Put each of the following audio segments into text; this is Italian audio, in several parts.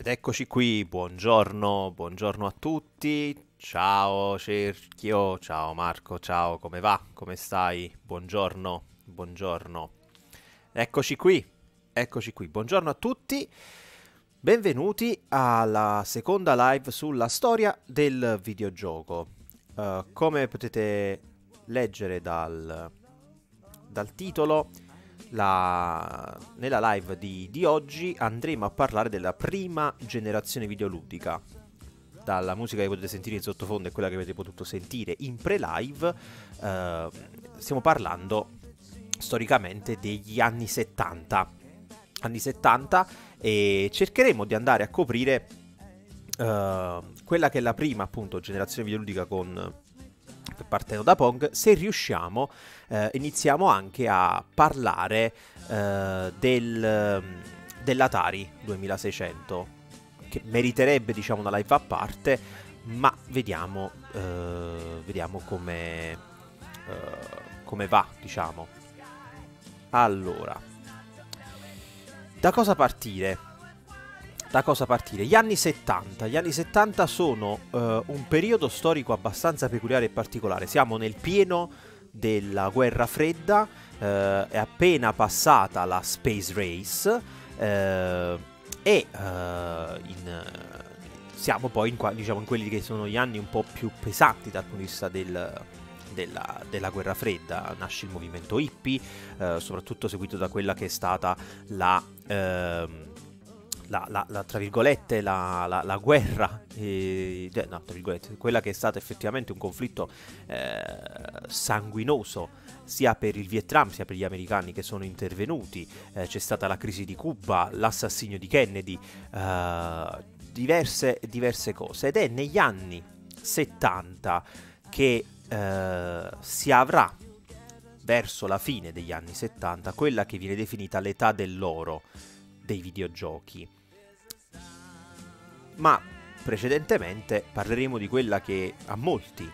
Ed eccoci qui, buongiorno, buongiorno a tutti, ciao Cerchio, ciao Marco, ciao, come va? Come stai? Buongiorno, buongiorno. Eccoci qui, eccoci qui, buongiorno a tutti, benvenuti alla seconda live sulla storia del videogioco. Uh, come potete leggere dal, dal titolo, la... nella live di, di oggi andremo a parlare della prima generazione videoludica. Dalla musica che potete sentire in sottofondo e quella che avete potuto sentire in pre-live, eh, stiamo parlando storicamente degli anni 70. Anni 70 e cercheremo di andare a coprire eh, quella che è la prima appunto generazione videoludica con partendo da Pong, se riusciamo, eh, iniziamo anche a parlare eh, del, mm, dell'Atari 2600, che meriterebbe diciamo, una live a parte, ma vediamo, eh, vediamo come, eh, come va, diciamo. Allora, da cosa partire? da cosa partire? Gli anni 70. Gli anni 70 sono uh, un periodo storico abbastanza peculiare e particolare. Siamo nel pieno della guerra fredda, uh, è appena passata la Space Race uh, e in, siamo poi in, diciamo, in, quelli che sono gli anni un po' più pesanti dal punto di vista del, della, della, guerra fredda, nasce il movimento hippie, soprattutto seguito da quella che è stata la ehm, la, la, la, tra virgolette la, la guerra, eh, no, tra virgolette, quella che è stata effettivamente un conflitto eh, sanguinoso sia per il Vietnam sia per gli americani che sono intervenuti, eh, c'è stata la crisi di Cuba, l'assassinio di Kennedy, eh, diverse, diverse cose ed è negli anni 70 che eh, si avrà verso la fine degli anni 70 quella che viene definita l'età dell'oro dei videogiochi ma precedentemente parleremo di quella che a molti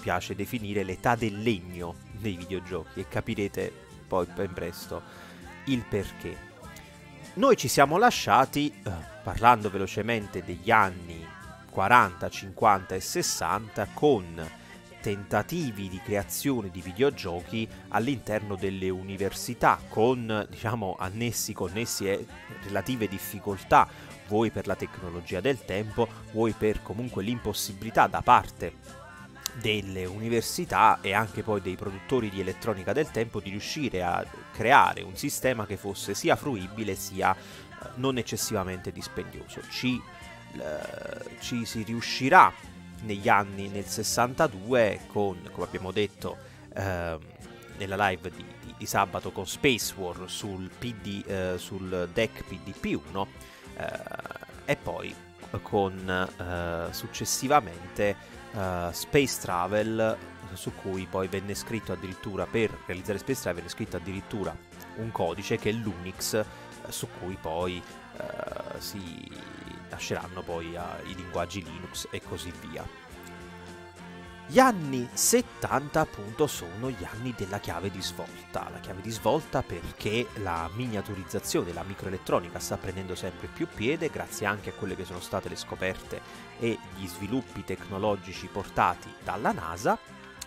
piace definire l'età del legno nei videogiochi e capirete poi ben presto il perché. Noi ci siamo lasciati, eh, parlando velocemente degli anni 40, 50 e 60, con tentativi di creazione di videogiochi all'interno delle università, con diciamo annessi, connessi e relative difficoltà, vuoi per la tecnologia del tempo, vuoi per comunque l'impossibilità da parte delle università e anche poi dei produttori di elettronica del tempo di riuscire a creare un sistema che fosse sia fruibile sia eh, non eccessivamente dispendioso. Ci, eh, ci si riuscirà negli anni nel 62 con, come abbiamo detto ehm, nella live di, di, di, sabato con Space War sul, PD, eh, sul deck PDP1 eh, e poi con eh, successivamente eh, Space Travel su cui poi venne scritto addirittura per realizzare Space Travel venne scritto addirittura un codice che è l'Unix eh, su cui poi eh, si nasceranno poi ah, i linguaggi Linux e così via. Gli anni 70 appunto sono gli anni della chiave di svolta, la chiave di svolta perché la miniaturizzazione, la microelettronica sta prendendo sempre più piede grazie anche a quelle che sono state le scoperte e gli sviluppi tecnologici portati dalla NASA,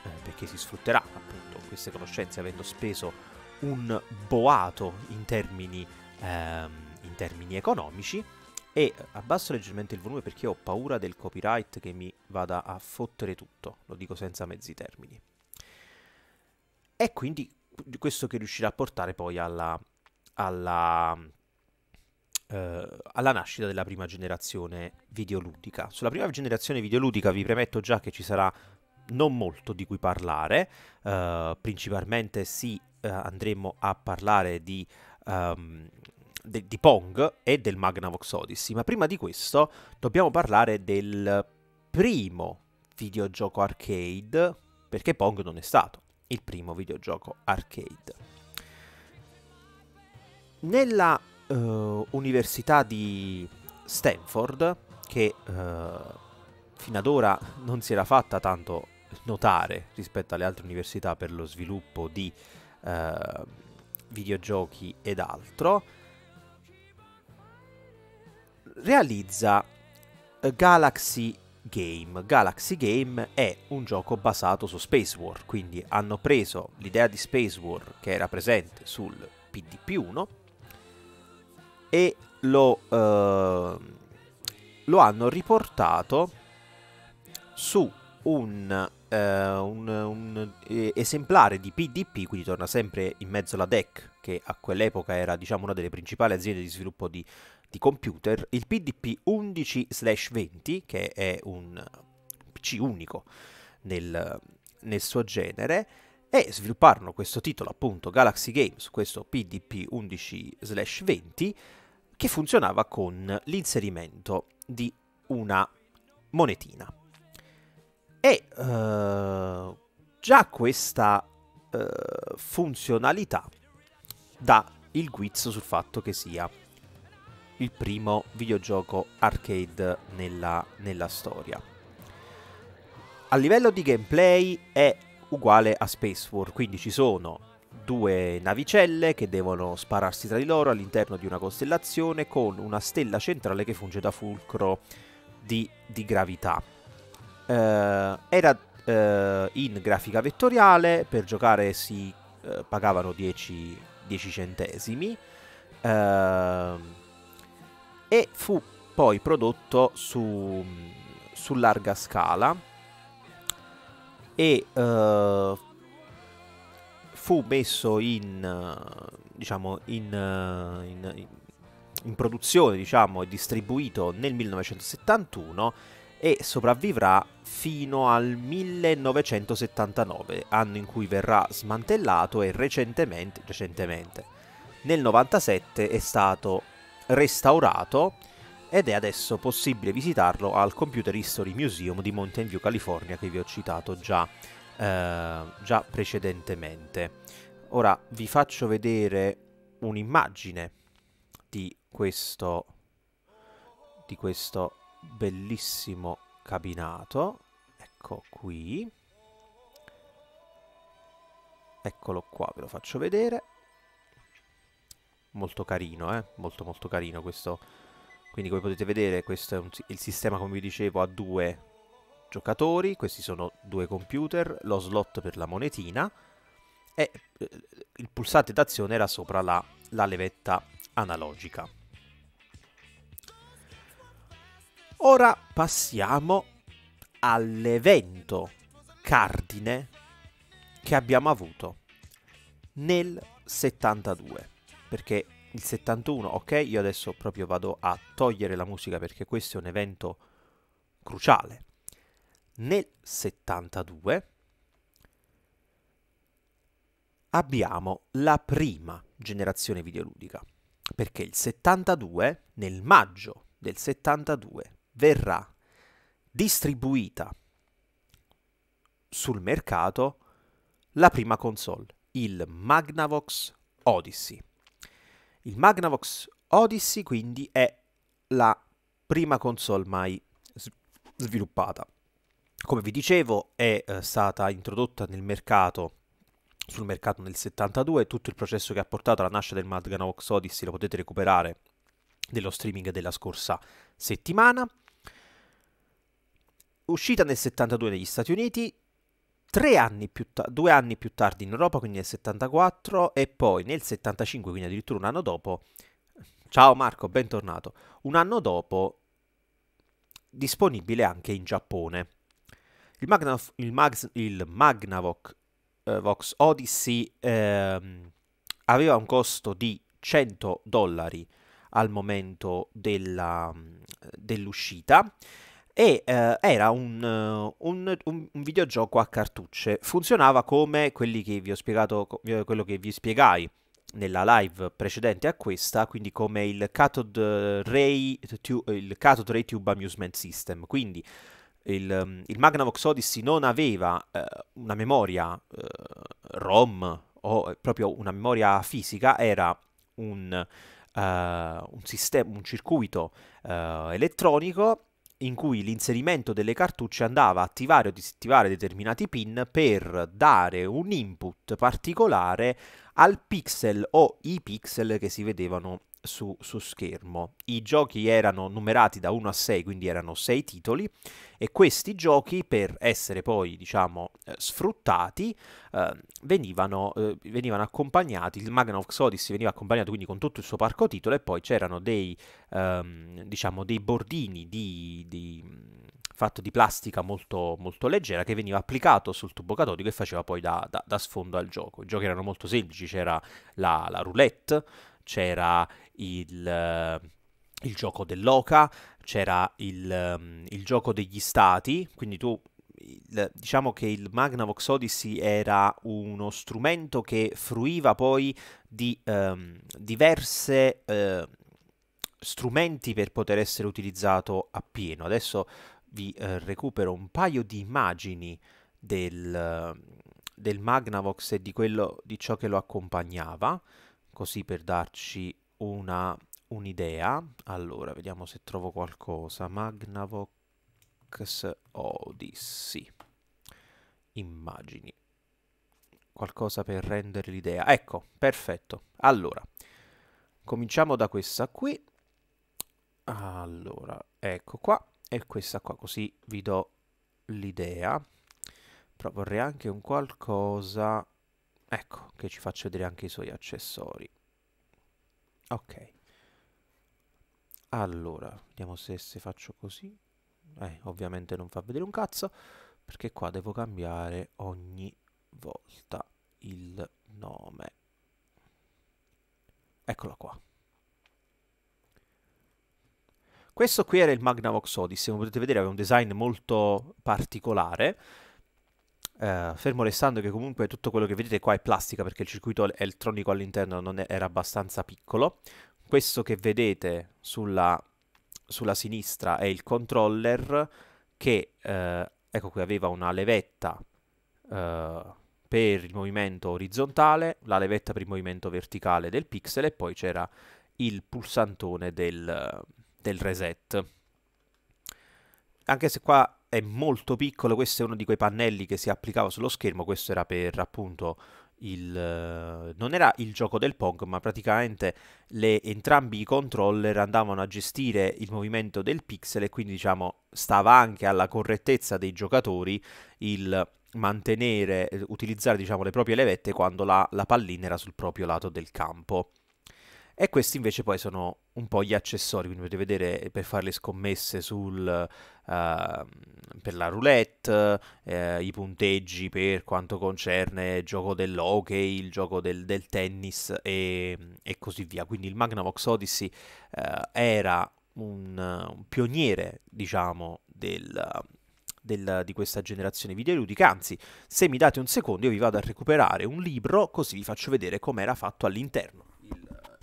eh, perché si sfrutterà appunto queste conoscenze avendo speso un boato in termini, ehm, in termini economici e abbasso leggermente il volume perché ho paura del copyright che mi vada a fottere tutto, lo dico senza mezzi termini. E quindi questo che riuscirà a portare poi alla, alla, eh, alla nascita della prima generazione videoludica. Sulla prima generazione videoludica vi premetto già che ci sarà non molto di cui parlare, eh, principalmente sì eh, andremo a parlare di um, de, di Pong e del Magnavox Odyssey, ma prima di questo dobbiamo parlare del primo videogioco arcade, perché Pong non è stato il primo videogioco arcade. Nella uh, università di Stanford, che uh, fino ad ora non si era fatta tanto notare rispetto alle altre università per lo sviluppo di uh, videogiochi ed altro, realizza eh, Galaxy Game. Galaxy Game è un gioco basato su Space War, quindi hanno preso l'idea di Space War che era presente sul PDP-1 e lo, eh, lo hanno riportato su un, eh, un, un eh, esemplare di PDP, quindi torna sempre in mezzo alla DEC, che a quell'epoca era diciamo, una delle principali aziende di sviluppo di di computer, il PDP 11/20, che è un PC unico nel, nel suo genere, e svilupparono questo titolo appunto Galaxy Games, questo PDP 11/20, che funzionava con l'inserimento di una monetina. E uh, già questa uh, funzionalità dà il guizzo sul fatto che sia il primo videogioco arcade nella, nella storia. A livello di gameplay è uguale a Space War, quindi ci sono due navicelle che devono spararsi tra di loro all'interno di una costellazione con una stella centrale che funge da fulcro di, di gravità. Uh, era uh, in grafica vettoriale, per giocare si uh, pagavano 10, centesimi. Uh, e fu poi prodotto su, su larga scala e uh, fu messo in, diciamo, in, in, in produzione diciamo, e distribuito nel 1971 e sopravvivrà fino al 1979, anno in cui verrà smantellato e recentemente, recentemente nel 97 è stato restaurato ed è adesso possibile visitarlo al Computer History Museum di Mountain View, California, che vi ho citato già, eh, già precedentemente. Ora vi faccio vedere un'immagine di questo, di questo bellissimo cabinato. Ecco qui. Eccolo qua, ve lo faccio vedere molto carino, eh? molto molto carino questo. Quindi come potete vedere questo è un, il sistema, come vi dicevo, a due giocatori, questi sono due computer, lo slot per la monetina e eh, il pulsante d'azione era sopra la, la levetta analogica. Ora passiamo all'evento cardine che abbiamo avuto nel 72 perché il 71, ok, io adesso proprio vado a togliere la musica perché questo è un evento cruciale. Nel 72 abbiamo la prima generazione videoludica, perché il 72, nel maggio del 72, verrà distribuita sul mercato la prima console, il Magnavox Odyssey il Magnavox Odyssey quindi è la prima console mai sviluppata. Come vi dicevo è eh, stata introdotta nel mercato sul mercato nel 72 e tutto il processo che ha portato alla nascita del Magnavox Odyssey lo potete recuperare nello streaming della scorsa settimana. Uscita nel 72 negli Stati Uniti, tre anni più ta- due anni più tardi in Europa, quindi nel 74, e poi nel 75, quindi addirittura un anno dopo. Ciao Marco, bentornato. Un anno dopo, disponibile anche in Giappone. Il, Magnav- il, Mag- il Magnavox eh, Vox Odyssey ehm, aveva un costo di 100 dollari al momento della, mm, dell'uscita e eh, era un, eh, un, un, un, videogioco a cartucce. Funzionava come quelli che vi ho spiegato, quello che vi spiegai nella live precedente a questa, quindi come il Cathode Ray, tu, il Cathode Ray Tube Amusement System. Quindi il, il Magnavox Odyssey non aveva eh, una memoria eh, ROM o eh, proprio una memoria fisica, era un, uh, un, sistema, un circuito uh, elettronico in cui l'inserimento delle cartucce andava a attivare o disattivare determinati pin per dare un input particolare al pixel o i pixel che si vedevano su, su, schermo. I giochi erano numerati da 1 a 6, quindi erano 6 titoli e questi giochi per essere poi, diciamo, eh, sfruttati eh, venivano, eh, venivano, accompagnati, il Magnum of Odyssey veniva accompagnato quindi con tutto il suo parco titolo e poi c'erano dei, ehm, diciamo, dei bordini di, di fatto di plastica molto, molto, leggera che veniva applicato sul tubo catodico e faceva poi da, da, da sfondo al gioco. I giochi erano molto semplici, c'era la, la roulette, c'era il, il gioco dell'oca, c'era il, um, il, gioco degli stati, quindi tu il, diciamo che il Magnavox Odyssey era uno strumento che fruiva poi di ehm, diverse... Eh, strumenti per poter essere utilizzato appieno. Adesso vi eh, recupero un paio di immagini del, del Magnavox e di, quello, di ciò che lo accompagnava così per darci una, un'idea. Allora, vediamo se trovo qualcosa. Magnavox Odyssey. Immagini. Qualcosa per rendere l'idea. Ecco, perfetto. Allora, cominciamo da questa qui. Allora, ecco qua. E questa qua, così vi do l'idea. Però vorrei anche un qualcosa ecco che ci faccio vedere anche i suoi accessori ok allora vediamo se, se faccio così eh, ovviamente non fa vedere un cazzo perché qua devo cambiare ogni volta il nome eccolo qua questo qui era il Magnavox Odyssey come potete vedere aveva un design molto particolare Uh, fermo restando che comunque tutto quello che vedete qua è plastica perché il circuito elettronico all'interno non è, era abbastanza piccolo. Questo che vedete sulla, sulla sinistra è il controller che, uh, ecco qui, aveva una levetta uh, per il movimento orizzontale, la levetta per il movimento verticale del pixel e poi c'era il pulsantone del, del reset. Anche se qua è molto piccolo, questo è uno di quei pannelli che si applicava sullo schermo, questo era per appunto il... Eh, non era il gioco del Pong, ma praticamente le, entrambi i controller andavano a gestire il movimento del pixel e quindi diciamo stava anche alla correttezza dei giocatori il mantenere, eh, utilizzare diciamo le proprie levette quando la, la pallina era sul proprio lato del campo. E questi invece poi sono un po' gli accessori, quindi potete vedere eh, per fare le scommesse sul, uh, per la roulette, eh, i punteggi per quanto concerne il gioco dell'hockey, il gioco del, del tennis e, e, così via. Quindi il Magnavox Odyssey uh, era un, un, pioniere, diciamo, del... Del, di questa generazione videoludica. Anzi, se mi date un secondo, io vi vado a recuperare un libro così vi faccio vedere com'era fatto all'interno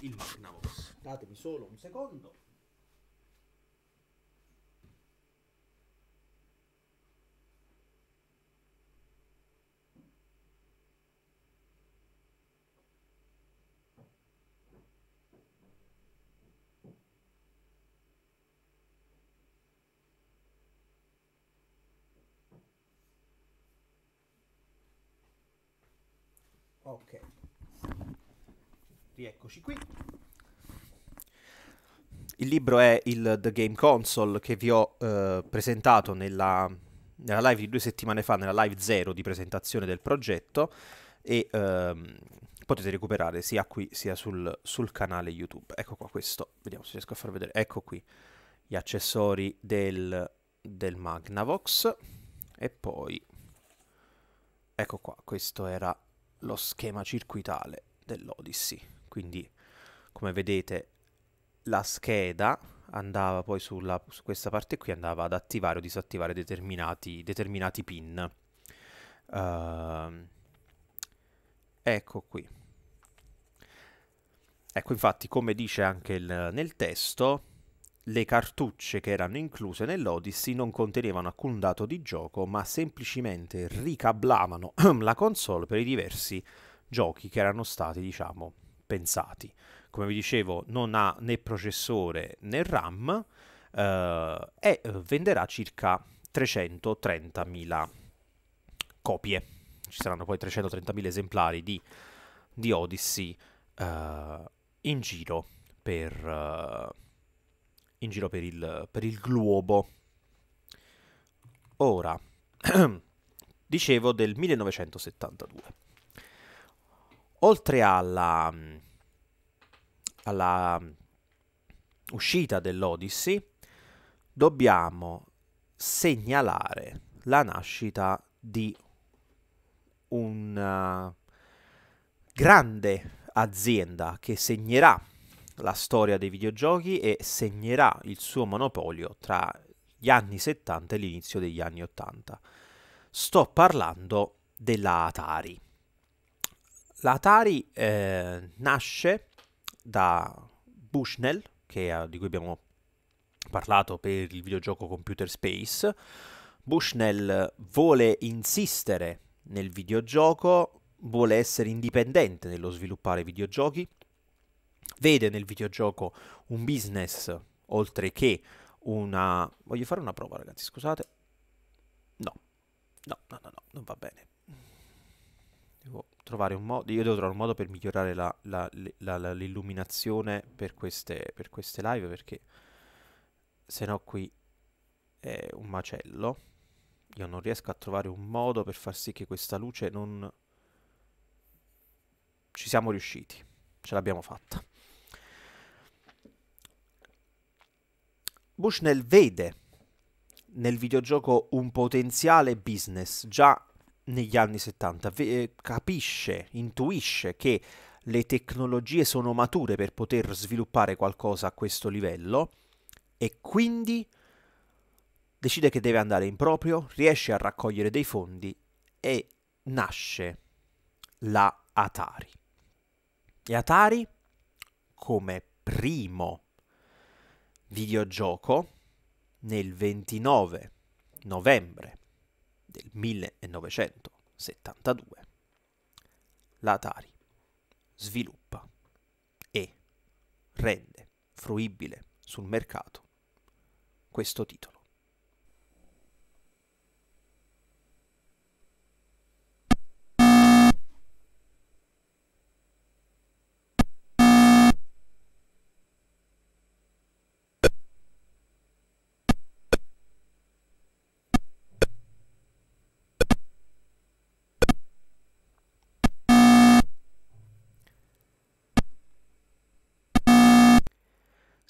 il Magnavox. Datemi solo un secondo. Ok. Rieccoci qui. Il libro è il The Game Console che vi ho eh, presentato nella, nella, live di due settimane fa, nella live zero di presentazione del progetto e ehm, potete recuperare sia qui sia sul, sul, canale YouTube. Ecco qua questo, vediamo se riesco a far vedere. Ecco qui gli accessori del, del Magnavox e poi ecco qua, questo era lo schema circuitale dell'Odyssey quindi come vedete la scheda andava poi sulla, su questa parte qui andava ad attivare o disattivare determinati, determinati pin uh, ecco qui ecco infatti come dice anche il, nel testo le cartucce che erano incluse nell'Odyssey non contenevano alcun dato di gioco, ma semplicemente ricablavano la console per i diversi giochi che erano stati, diciamo, pensati. Come vi dicevo, non ha né processore né RAM eh, e eh, venderà circa 330.000 copie. Ci saranno poi 330.000 esemplari di, di Odyssey eh, in giro per, eh, in giro per il, per il globo. Ora, dicevo del 1972 oltre alla, mm, alla mm, uscita dell'Odyssey, dobbiamo segnalare la nascita di una uh, grande azienda che segnerà la storia dei videogiochi e segnerà il suo monopolio tra gli anni 70 e l'inizio degli anni 80. Sto parlando della Atari. L'Atari eh, nasce da Bushnell, che, eh, di cui abbiamo parlato per il videogioco Computer Space. Bushnell vuole insistere nel videogioco, vuole essere indipendente nello sviluppare videogiochi, vede nel videogioco un business oltre che una... Voglio fare una prova ragazzi, scusate. No, no, no, no, no non va bene trovare un modo, io devo trovare un modo per migliorare la, la, la, l'illuminazione per queste, per queste live perché se no qui è un macello. Io non riesco a trovare un modo per far sì che questa luce non... Ci siamo riusciti, ce l'abbiamo fatta. Bushnell vede nel videogioco un potenziale business già negli anni 70, v- eh, capisce, intuisce che le tecnologie sono mature per poter sviluppare qualcosa a questo livello e quindi decide che deve andare in proprio, riesce a raccogliere dei fondi e nasce la Atari. E Atari come primo videogioco nel 29 novembre del 1972, l'Atari sviluppa e rende fruibile sul mercato questo titolo.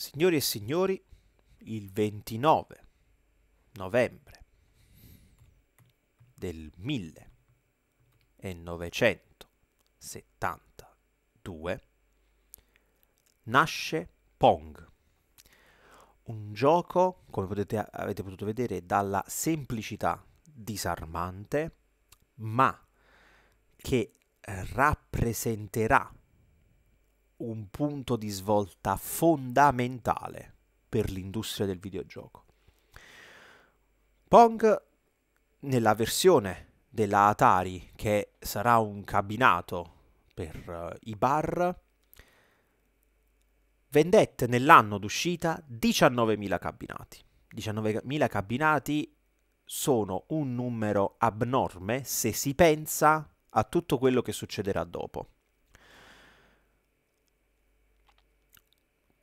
Signori e signori, il 29 novembre del 1972 nasce Pong, un gioco, come potete, avete potuto vedere, dalla semplicità disarmante, ma che rappresenterà un punto di svolta fondamentale per l'industria del videogioco. Pong nella versione della Atari che sarà un cabinato per uh, i bar vendette nell'anno d'uscita 19.000 cabinati. 19.000 cabinati sono un numero abnorme se si pensa a tutto quello che succederà dopo.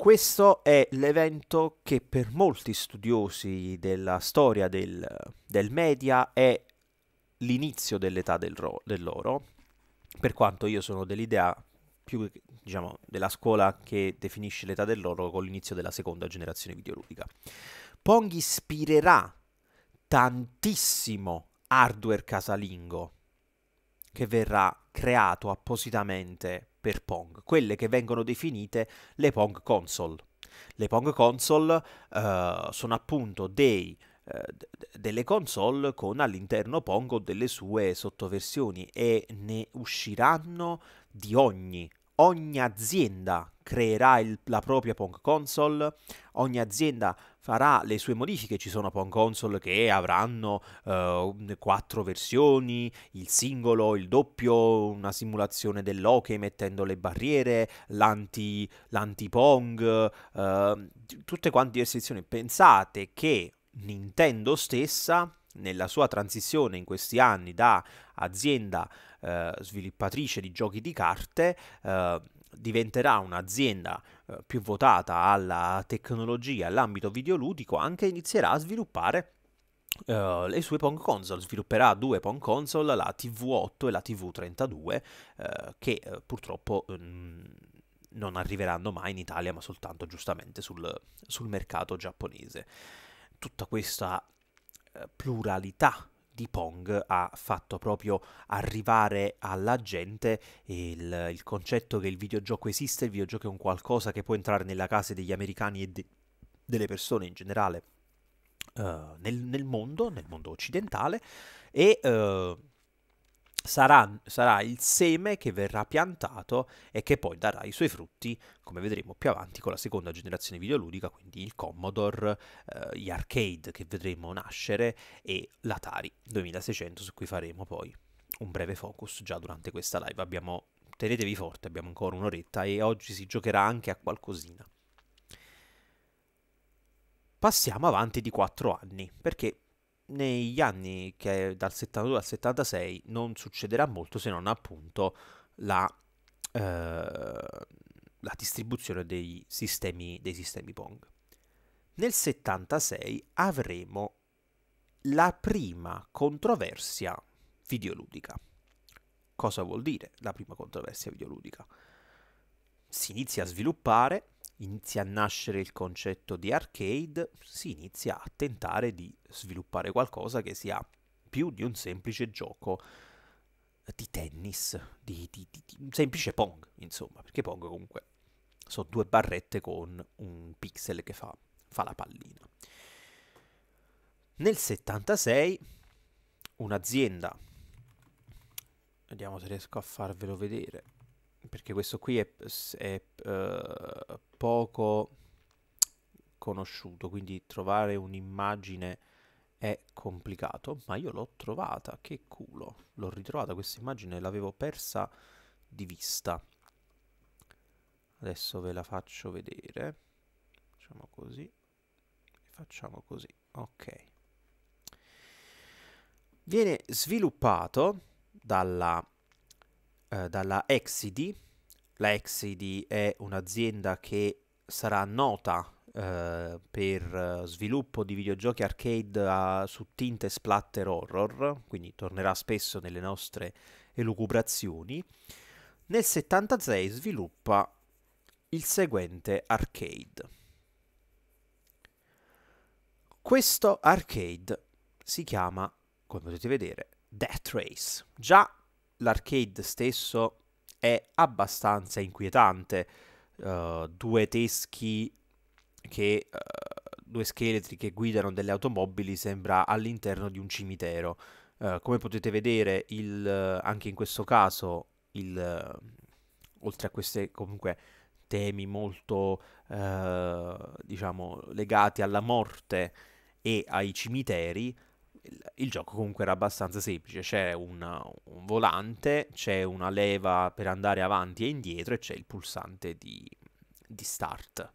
questo è l'evento che per molti studiosi della storia del, del media è l'inizio dell'età del ro- dell'oro, per quanto io sono dell'idea più diciamo, della scuola che definisce l'età dell'oro con l'inizio della seconda generazione videoludica. Pong ispirerà tantissimo hardware casalingo che verrà creato appositamente per Pong, quelle che vengono definite le Pong console. Le Pong console eh, sono appunto dei eh, delle console con all'interno Pong o delle sue sottoversioni e ne usciranno di ogni ogni azienda creerà il, la propria Pong console, ogni azienda farà le sue modifiche, ci sono Pong console che avranno eh, quattro versioni, il singolo, il doppio, una simulazione dell'hockey mettendo le barriere, l'anti, l'anti-Pong, eh, tutte quante diverse sezioni. Pensate che Nintendo stessa, nella sua transizione in questi anni da azienda eh, sviluppatrice di giochi di carte eh, diventerà un'azienda eh, più votata alla tecnologia, all'ambito videoludico, anche inizierà a sviluppare Uh, le sue Pong console svilupperà due Pong console, la TV8 e la TV32, uh, eh, che uh, purtroppo um, non arriveranno mai in Italia, ma soltanto giustamente sul, sul mercato giapponese. Tutta questa pluralità di Pong ha fatto proprio arrivare alla gente il, il concetto che il videogioco esiste, il videogioco è un qualcosa che può entrare nella casa degli americani e de- delle persone in generale uh, nel, nel, mondo, nel mondo occidentale, e uh, Sarà, sarà, il seme che verrà piantato e che poi darà i suoi frutti, come vedremo più avanti con la seconda generazione videoludica, quindi il Commodore, eh, gli arcade che vedremo nascere e l'Atari 2600 su cui faremo poi un breve focus già durante questa live. Abbiamo, tenetevi forte, abbiamo ancora un'oretta e oggi si giocherà anche a qualcosina. Passiamo avanti di 4 anni, perché negli anni che dal 72 al 76 non succederà molto se non appunto la, eh, la distribuzione dei sistemi, dei sistemi Pong. Nel 76 avremo la prima controversia videoludica. Cosa vuol dire la prima controversia videoludica? Si inizia a sviluppare inizia a nascere il concetto di arcade, si inizia a tentare di sviluppare qualcosa che sia più di un semplice gioco di tennis, di, di, di, di un semplice Pong, insomma, perché Pong comunque sono due barrette con un pixel che fa, fa la pallina. Nel 76 un'azienda, vediamo se riesco a farvelo vedere, perché questo qui è, è uh, poco conosciuto, quindi trovare un'immagine è complicato, ma io l'ho trovata, che culo, l'ho ritrovata questa immagine, l'avevo persa di vista. Adesso ve la faccio vedere, facciamo così, facciamo così, ok. Viene sviluppato dalla, eh, dalla Exidi, la Exidi è un'azienda che sarà nota eh, per eh, sviluppo di videogiochi arcade a, ah, su tinte splatter horror, quindi tornerà spesso nelle nostre elucubrazioni. Nel 76 sviluppa il seguente arcade. Questo arcade si chiama, come potete vedere, Death Race. Già l'arcade stesso è abbastanza inquietante. Uh, due teschi che... Uh, due scheletri che guidano delle automobili sembra all'interno di un cimitero. Uh, come potete vedere, il, anche in questo caso, il, oltre a questi comunque temi molto diciamo legati alla morte e ai cimiteri, il, il, gioco comunque era abbastanza semplice, c'è una, un volante, c'è una leva per andare avanti e indietro e c'è il pulsante di, di start.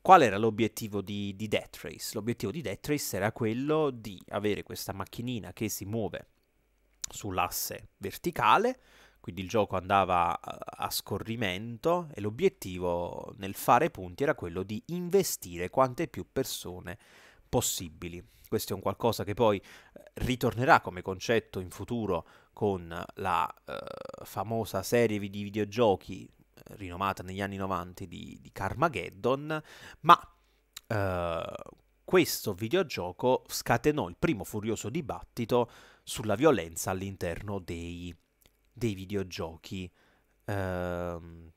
Qual era l'obiettivo di, di Death Race? L'obiettivo di Death Race era quello di avere questa macchinina che si muove sull'asse verticale, quindi il gioco andava a scorrimento e l'obiettivo nel fare punti era quello di investire quante più persone possibili questo è un qualcosa che poi eh, ritornerà come concetto in futuro con la eh, famosa serie di videogiochi eh, rinomata negli anni 90 di, di Carmageddon, ma eh, questo videogioco scatenò il primo furioso dibattito sulla violenza all'interno dei, dei videogiochi. Eh,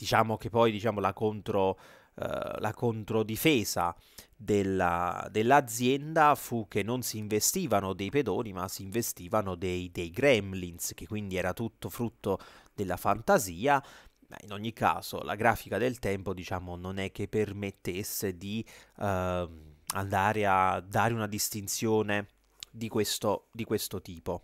diciamo che poi diciamo, la, contro, eh, la controdifesa della, dell'azienda fu che non si investivano dei pedoni, ma si investivano dei, dei gremlins, che quindi era tutto frutto della fantasia, in ogni caso la grafica del tempo diciamo non è che permettesse di eh, andare a dare una distinzione di questo, di questo tipo.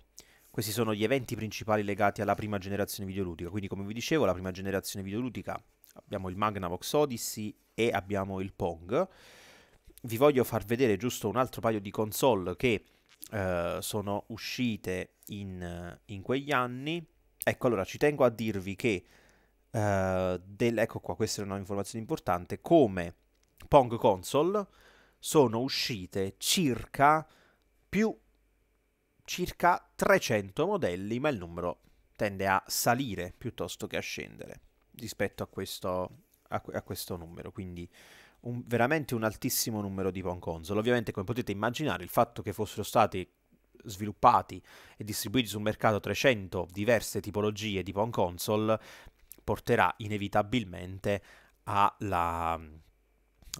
Questi sono gli eventi principali legati alla prima generazione videoludica. Quindi, come vi dicevo, la prima generazione videoludica abbiamo il Magnavox Odyssey e abbiamo il Pong. Vi voglio far vedere giusto un altro paio di console che eh, sono uscite in, in, quegli anni. Ecco, allora ci tengo a dirvi che, eh, del, ecco qua, questa è una informazione importante, come Pong console sono uscite circa più circa 300 modelli, ma il numero tende a salire piuttosto che a scendere rispetto a questo, a, a questo numero, quindi un, veramente un altissimo numero di Pong console. Ovviamente, come potete immaginare, il fatto che fossero stati sviluppati e distribuiti sul mercato 300 diverse tipologie di Pong console porterà inevitabilmente alla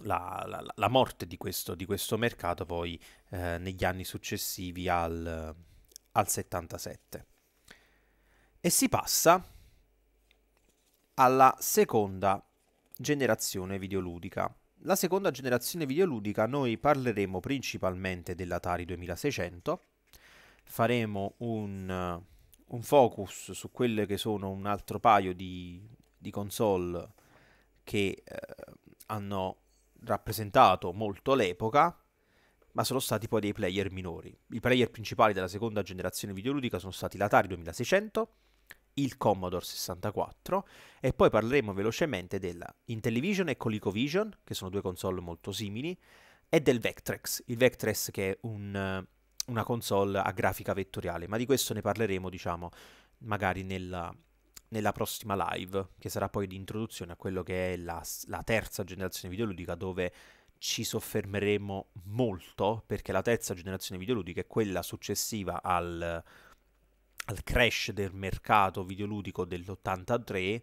la, la, la, morte di questo, di questo mercato poi eh, negli anni successivi al, al 77. E si passa alla seconda generazione videoludica. La seconda generazione videoludica noi parleremo principalmente dell'Atari 2600, faremo un, un focus su quelle che sono un altro paio di, di console che eh, hanno rappresentato molto l'epoca, ma sono stati poi dei player minori. I player principali della seconda generazione videoludica sono stati l'Atari 2600, il Commodore 64 e poi parleremo velocemente della Intellivision e ColecoVision, che sono due console molto simili, e del Vectrex, il Vectrex che è un, una console a grafica vettoriale, ma di questo ne parleremo, diciamo, magari nella nella prossima live, che sarà poi di introduzione a quello che è la, la terza generazione videoludica, dove ci soffermeremo molto, perché la terza generazione videoludica è quella successiva al, al crash del mercato videoludico dell'83,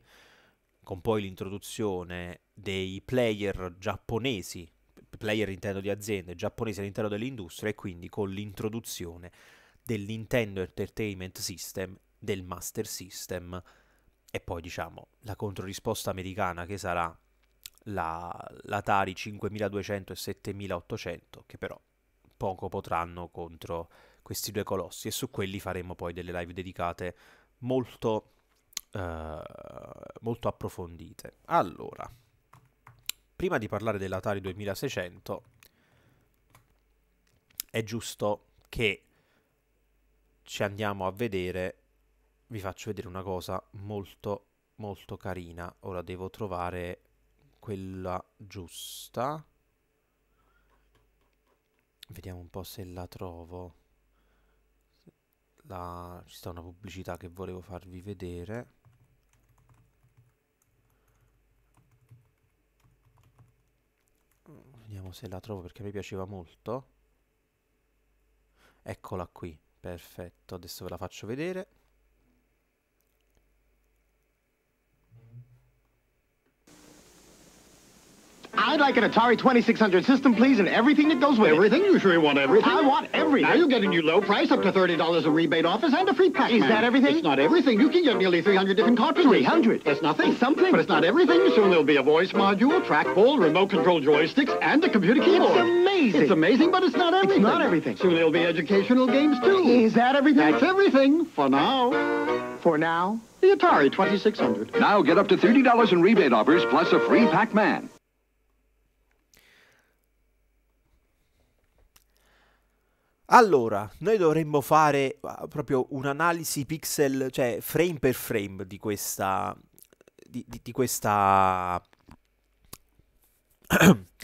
con poi l'introduzione dei player giapponesi, player intendo di aziende, giapponesi all'interno dell'industria e quindi con l'introduzione del Nintendo Entertainment System, del Master System e poi diciamo la controrisposta americana che sarà la, l'Atari 5200 e 7800, che però poco potranno contro questi due colossi. E su quelli faremo poi delle live dedicate molto, eh, molto approfondite. Allora, prima di parlare dell'Atari 2600, è giusto che ci andiamo a vedere vi faccio vedere una cosa molto molto carina. Ora devo trovare quella giusta. Vediamo un po' se la trovo. La... Ci sta una pubblicità che volevo farvi vedere. Vediamo se la trovo perché mi piaceva molto. Eccola qui, perfetto. Adesso ve la faccio vedere. I'd like an Atari 2600 system, please, and everything that goes with everything? it. Everything? You sure you want everything? I want everything. Now you're getting your low price up to $30 a rebate office and a free pack. Is that everything? It's not everything. You can get nearly 300 different cartridges. 300? That's nothing. something. But it's not everything. Soon there'll be a voice module, trackball, remote control joysticks, and a computer keyboard. It's amazing. It's amazing, but it's not everything. It's not everything. Soon there'll be educational games, too. Is that everything? That's everything. For now. For now? The Atari 2600. Now get up to $30 in rebate offers plus a free Pac-Man. Allora, noi dovremmo fare ah, proprio un'analisi pixel, cioè frame per frame di questa... di, di, di questa...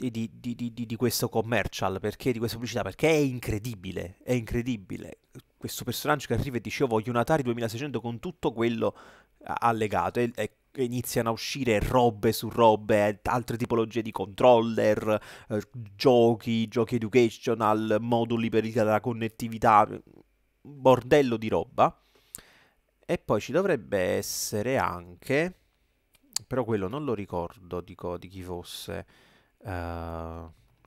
Di, di, di, di, questo commercial, perché di questa pubblicità, perché è incredibile, è incredibile. Questo personaggio che arriva e dice io voglio un Atari 2600 con tutto quello allegato, è, è iniziano a uscire robe su robe, eh, altre tipologie di controller, eh, giochi, giochi educational, moduli per la connettività, bordello di roba. E poi ci dovrebbe essere anche, però quello non lo ricordo di, di chi fosse, uh,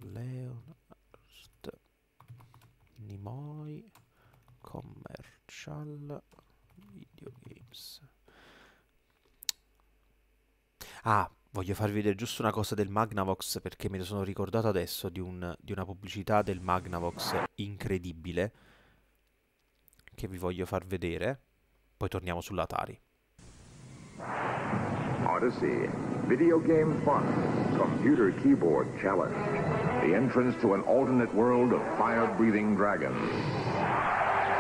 Leonard Nimoy Commercial Video Games. Ah, voglio farvi vedere giusto una cosa del Magnavox perché me ne sono ricordato adesso di, un, di una pubblicità del Magnavox incredibile che vi voglio far vedere. Poi torniamo sull'Atari. Odyssey, video game fun, computer keyboard challenge, the entrance to an alternate world of fire-breathing dragons,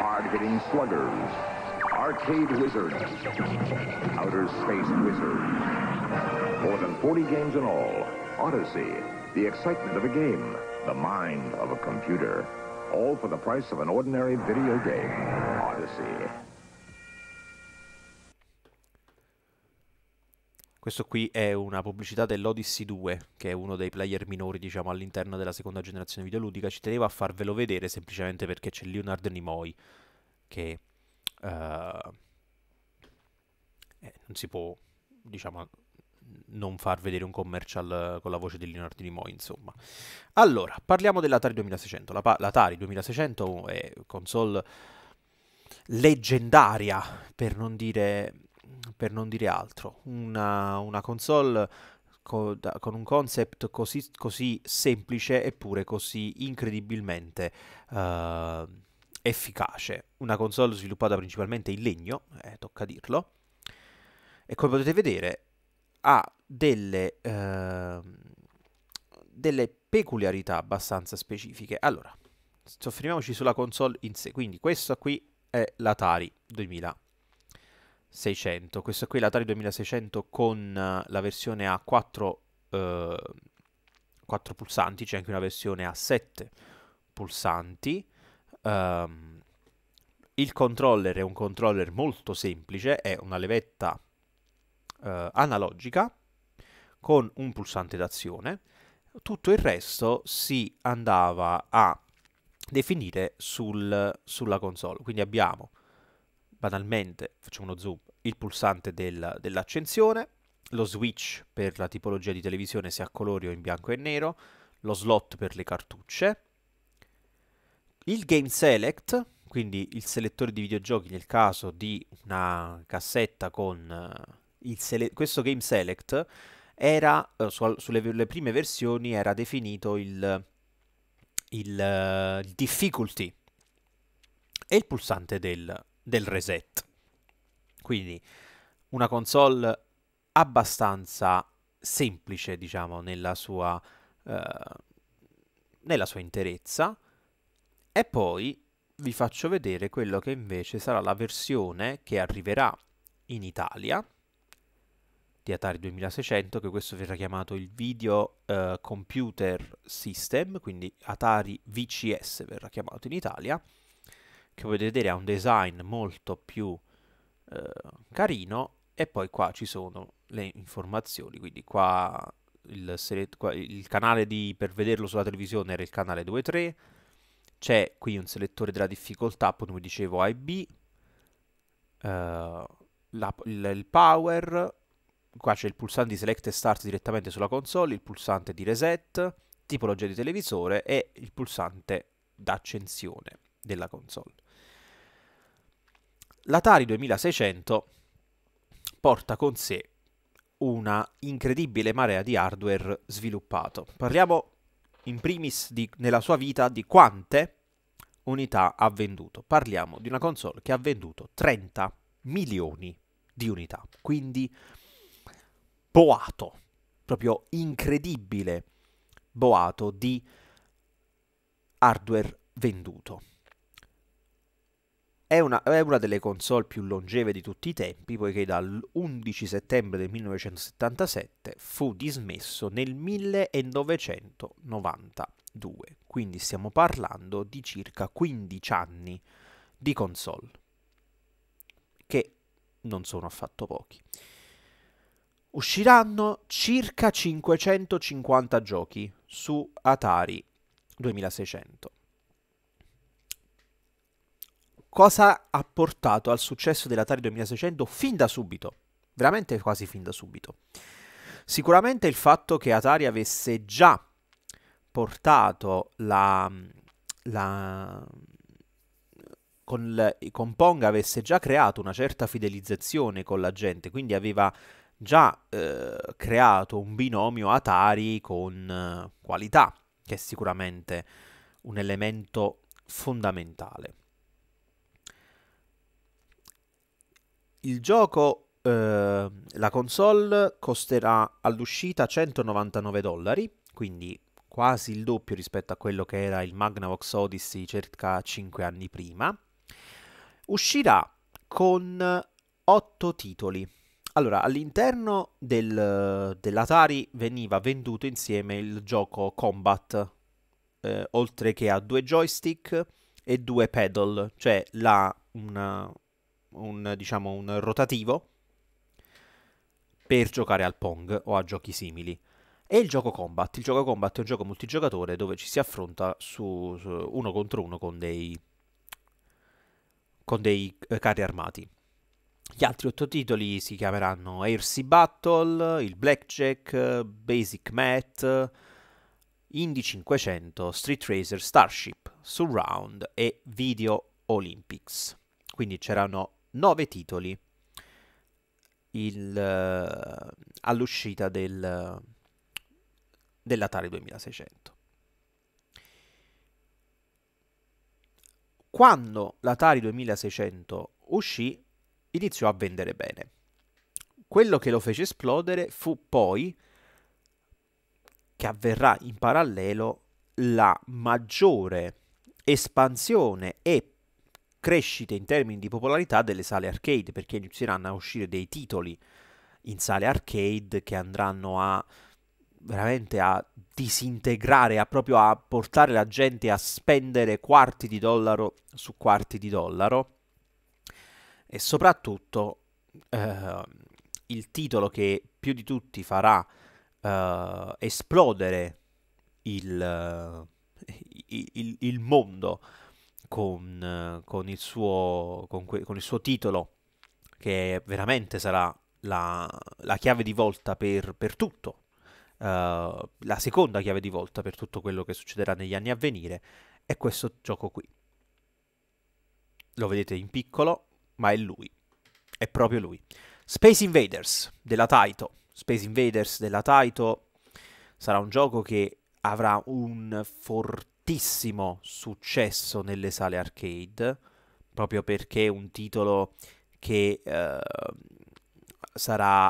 hard-hitting sluggers, arcade wizards, outer space wizards. More than 40 games in all. Odyssey, the excitement of a game, the mind of a computer. All for the price of an ordinary video game. Odyssey. Questo qui è una pubblicità dell'Odyssey 2, che è uno dei player minori, diciamo, all'interno della seconda generazione videoludica. Ci tenevo a farvelo vedere semplicemente perché c'è Leonard Nimoy che uh, eh, non si può, diciamo, non far vedere un commercial eh, con la voce di Leonardo di Mo, insomma. Allora, parliamo dell'Atari 2600. La pa- L'Atari 2600 è console leggendaria, per non dire, per non dire altro. Una, una console co- da, con un concept così, così, semplice eppure così incredibilmente... Uh, efficace, una console sviluppata principalmente in legno, eh, tocca dirlo, e come potete vedere ha delle, eh, delle peculiarità abbastanza specifiche. Allora, soffermiamoci sulla console in sé. Quindi questo qui è l'Atari 2600. Questo qui è l'Atari 2600 con eh, la versione a 4, eh, 4 pulsanti, c'è anche una versione a 7 pulsanti. Um, il controller è un controller molto semplice, è una levetta eh, analogica con un pulsante d'azione, tutto il resto si andava a definire sul, sulla console. Quindi abbiamo banalmente, facciamo uno zoom, il pulsante del, dell'accensione, lo switch per la tipologia di televisione se a colori o in bianco e nero, lo slot per le cartucce, il game select, quindi il selettore di videogiochi nel caso di una cassetta con eh, sele- questo game select era, eh, su- sulle prime versioni era definito il, il, uh, difficulty e il pulsante del, del reset. Quindi una console abbastanza semplice, diciamo, nella sua, uh, nella sua interezza. E poi vi faccio vedere quello che invece sarà la versione che arriverà in Italia di Atari 2600, che questo verrà chiamato il Video eh, Computer System, quindi Atari VCS verrà chiamato in Italia, che come potete vedere ha un design molto più eh, carino e poi qua ci sono le informazioni, quindi qua il, select, qua il canale di, per vederlo sulla televisione era il canale 23, c'è qui un selettore della difficoltà, appunto come dicevo A e B, eh, la, il, il power, qua c'è il pulsante di select e start direttamente sulla console, il pulsante di reset, tipologia di televisore e il pulsante d'accensione della console. L'Atari 2600 porta con sé una incredibile marea di hardware sviluppato. Parliamo in primis di, nella sua vita di quante unità ha venduto. Parliamo di una console che ha venduto 30 milioni di unità, quindi boato, proprio incredibile boato di hardware venduto. È una, è una, delle console più longeve di tutti i tempi, poiché dall'11 settembre del 1977 fu dismesso nel 1992, quindi stiamo parlando di circa 15 anni di console, che non sono affatto pochi usciranno circa 550 giochi su Atari 2600. Cosa ha portato al successo dell'Atari 2600 fin da subito? Veramente quasi fin da subito. Sicuramente il fatto che Atari avesse già portato la, la con il Componga avesse già creato una certa fidelizzazione con la gente, quindi aveva già eh, creato un binomio Atari con eh, qualità, che è sicuramente un elemento fondamentale. Il gioco, eh, la console costerà all'uscita 199 dollari, quindi quasi il doppio rispetto a quello che era il Magnavox Odyssey circa 5 anni prima. Uscirà con 8 titoli, allora, all'interno del, dell'Atari veniva venduto insieme il gioco Combat, eh, oltre che a due joystick e due pedal, cioè la, una, un, diciamo, un rotativo per giocare al Pong o a giochi simili. E il gioco Combat. Il gioco Combat è un gioco multigiocatore dove ci si affronta su, su uno contro uno con dei, con dei eh, carri armati. Gli altri otto titoli si chiameranno Airsi Battle, il Blackjack, Basic Math, Indy 500, Street Racer, Starship, Surround e Video Olympics. Quindi c'erano nove titoli il, uh, all'uscita del, dell'Atari 2600. Quando l'Atari 2600 uscì, iniziò a vendere bene. Quello che lo fece esplodere fu poi che avverrà in parallelo la maggiore espansione e crescita in termini di popolarità delle sale arcade, perché inizieranno a uscire dei titoli in sale arcade che andranno a veramente a disintegrare, a proprio a portare la gente a spendere quarti di dollaro su quarti di dollaro e soprattutto eh, il titolo che più di tutti farà eh, esplodere il, eh, il, il mondo con, con, il suo, con, que, con, il suo, titolo che veramente sarà la, la chiave di volta per, per tutto, Uh, la seconda chiave di volta per tutto quello che succederà negli anni a venire è questo gioco qui. Lo vedete in piccolo, ma è lui. È proprio lui. Space Invaders della Taito. Space Invaders della Taito sarà un gioco che avrà un fortissimo successo nelle sale arcade, proprio perché è un titolo che eh, sarà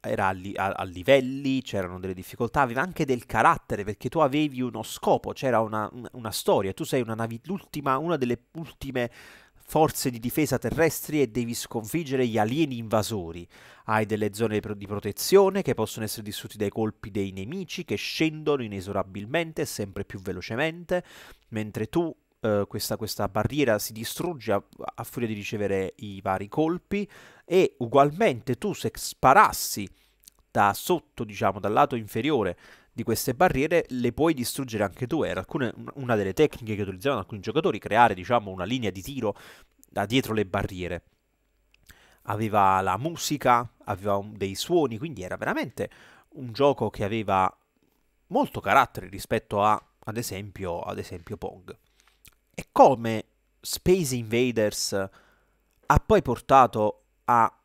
era a, li, a, a, livelli, c'erano delle difficoltà, aveva anche del carattere perché tu avevi uno scopo, c'era una, una, storia, tu sei una navi, l'ultima, una delle ultime forze di difesa terrestri e devi sconfiggere gli alieni invasori. Hai delle zone di protezione che possono essere distrutte dai colpi dei nemici che scendono inesorabilmente, sempre più velocemente, mentre tu Uh, questa, questa, barriera si distrugge a, a, furia di ricevere i vari colpi e ugualmente tu se sparassi da sotto, diciamo, dal lato inferiore di queste barriere le puoi distruggere anche tu. Era alcune, una delle tecniche che utilizzavano alcuni giocatori, creare diciamo una linea di tiro da dietro le barriere. Aveva la musica, aveva dei suoni, quindi era veramente un gioco che aveva molto carattere rispetto a, ad esempio, ad esempio Pong. E come Space Invaders ha poi portato a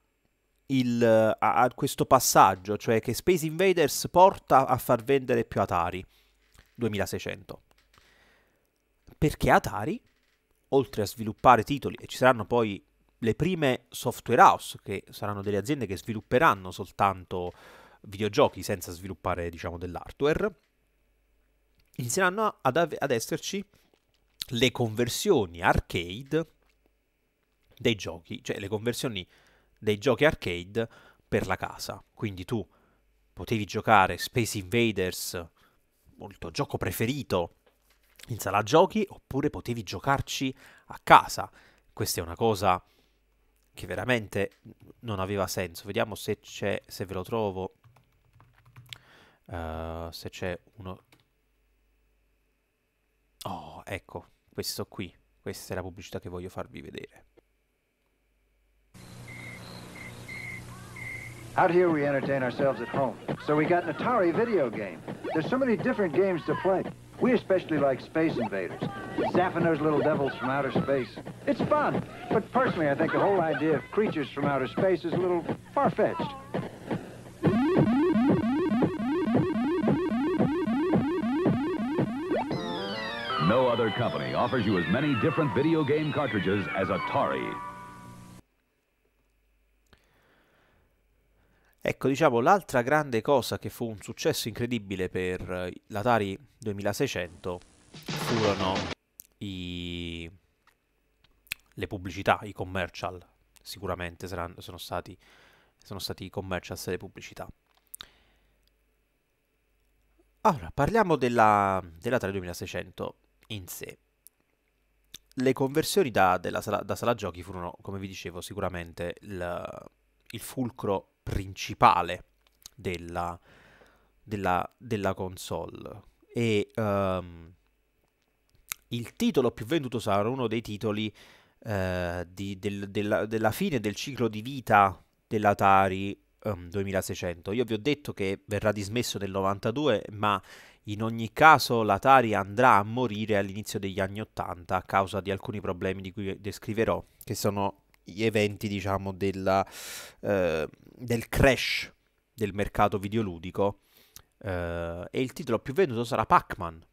il, a, a questo passaggio, cioè che Space Invaders porta a far vendere più Atari 2600. Perché Atari, oltre a sviluppare titoli, e ci saranno poi le prime software house, che saranno delle aziende che svilupperanno soltanto videogiochi senza sviluppare, diciamo, dell'hardware, inizieranno ad, av- ad esserci le conversioni arcade dei giochi, cioè le conversioni dei giochi arcade per la casa. Quindi tu potevi giocare Space Invaders, il tuo gioco preferito, in sala giochi, oppure potevi giocarci a casa. Questa è una cosa che veramente non aveva senso. Vediamo se, se ve lo trovo. Uh, se c'è uno... Oh, ecco, questo qui. Questa è la pubblicità che voglio farvi vedere. Out here, we entertain ourselves at home. So we got an Atari video game. There's so many different games to play. We especially like Space Invaders, zapping those little devils from outer space. It's fun, but personally, I think the whole idea of creatures from outer space is a little far-fetched. No other company offers you as many different video game cartridges as Atari. Ecco, diciamo, l'altra grande cosa che fu un successo incredibile per eh, l'Atari 2600 furono i... le pubblicità, i commercial. Sicuramente saranno, sono, stati, sono stati i commercial e le pubblicità. Allora, parliamo della, dell'Atari 2600 in sé. Le conversioni da, sala, da sala giochi furono, come vi dicevo, sicuramente il, il fulcro principale della, della, della console. E um, il titolo più venduto sarà uno dei titoli uh, di, del, della, della, fine del ciclo di vita dell'Atari um, ehm, 2600. Io vi ho detto che verrà dismesso nel 92, ma in ogni caso l'Atari andrà a morire all'inizio degli anni 80 a causa di alcuni problemi di cui descriverò, che sono gli eventi diciamo della, eh, del crash del mercato videoludico eh, e il titolo più venduto sarà Pac-Man.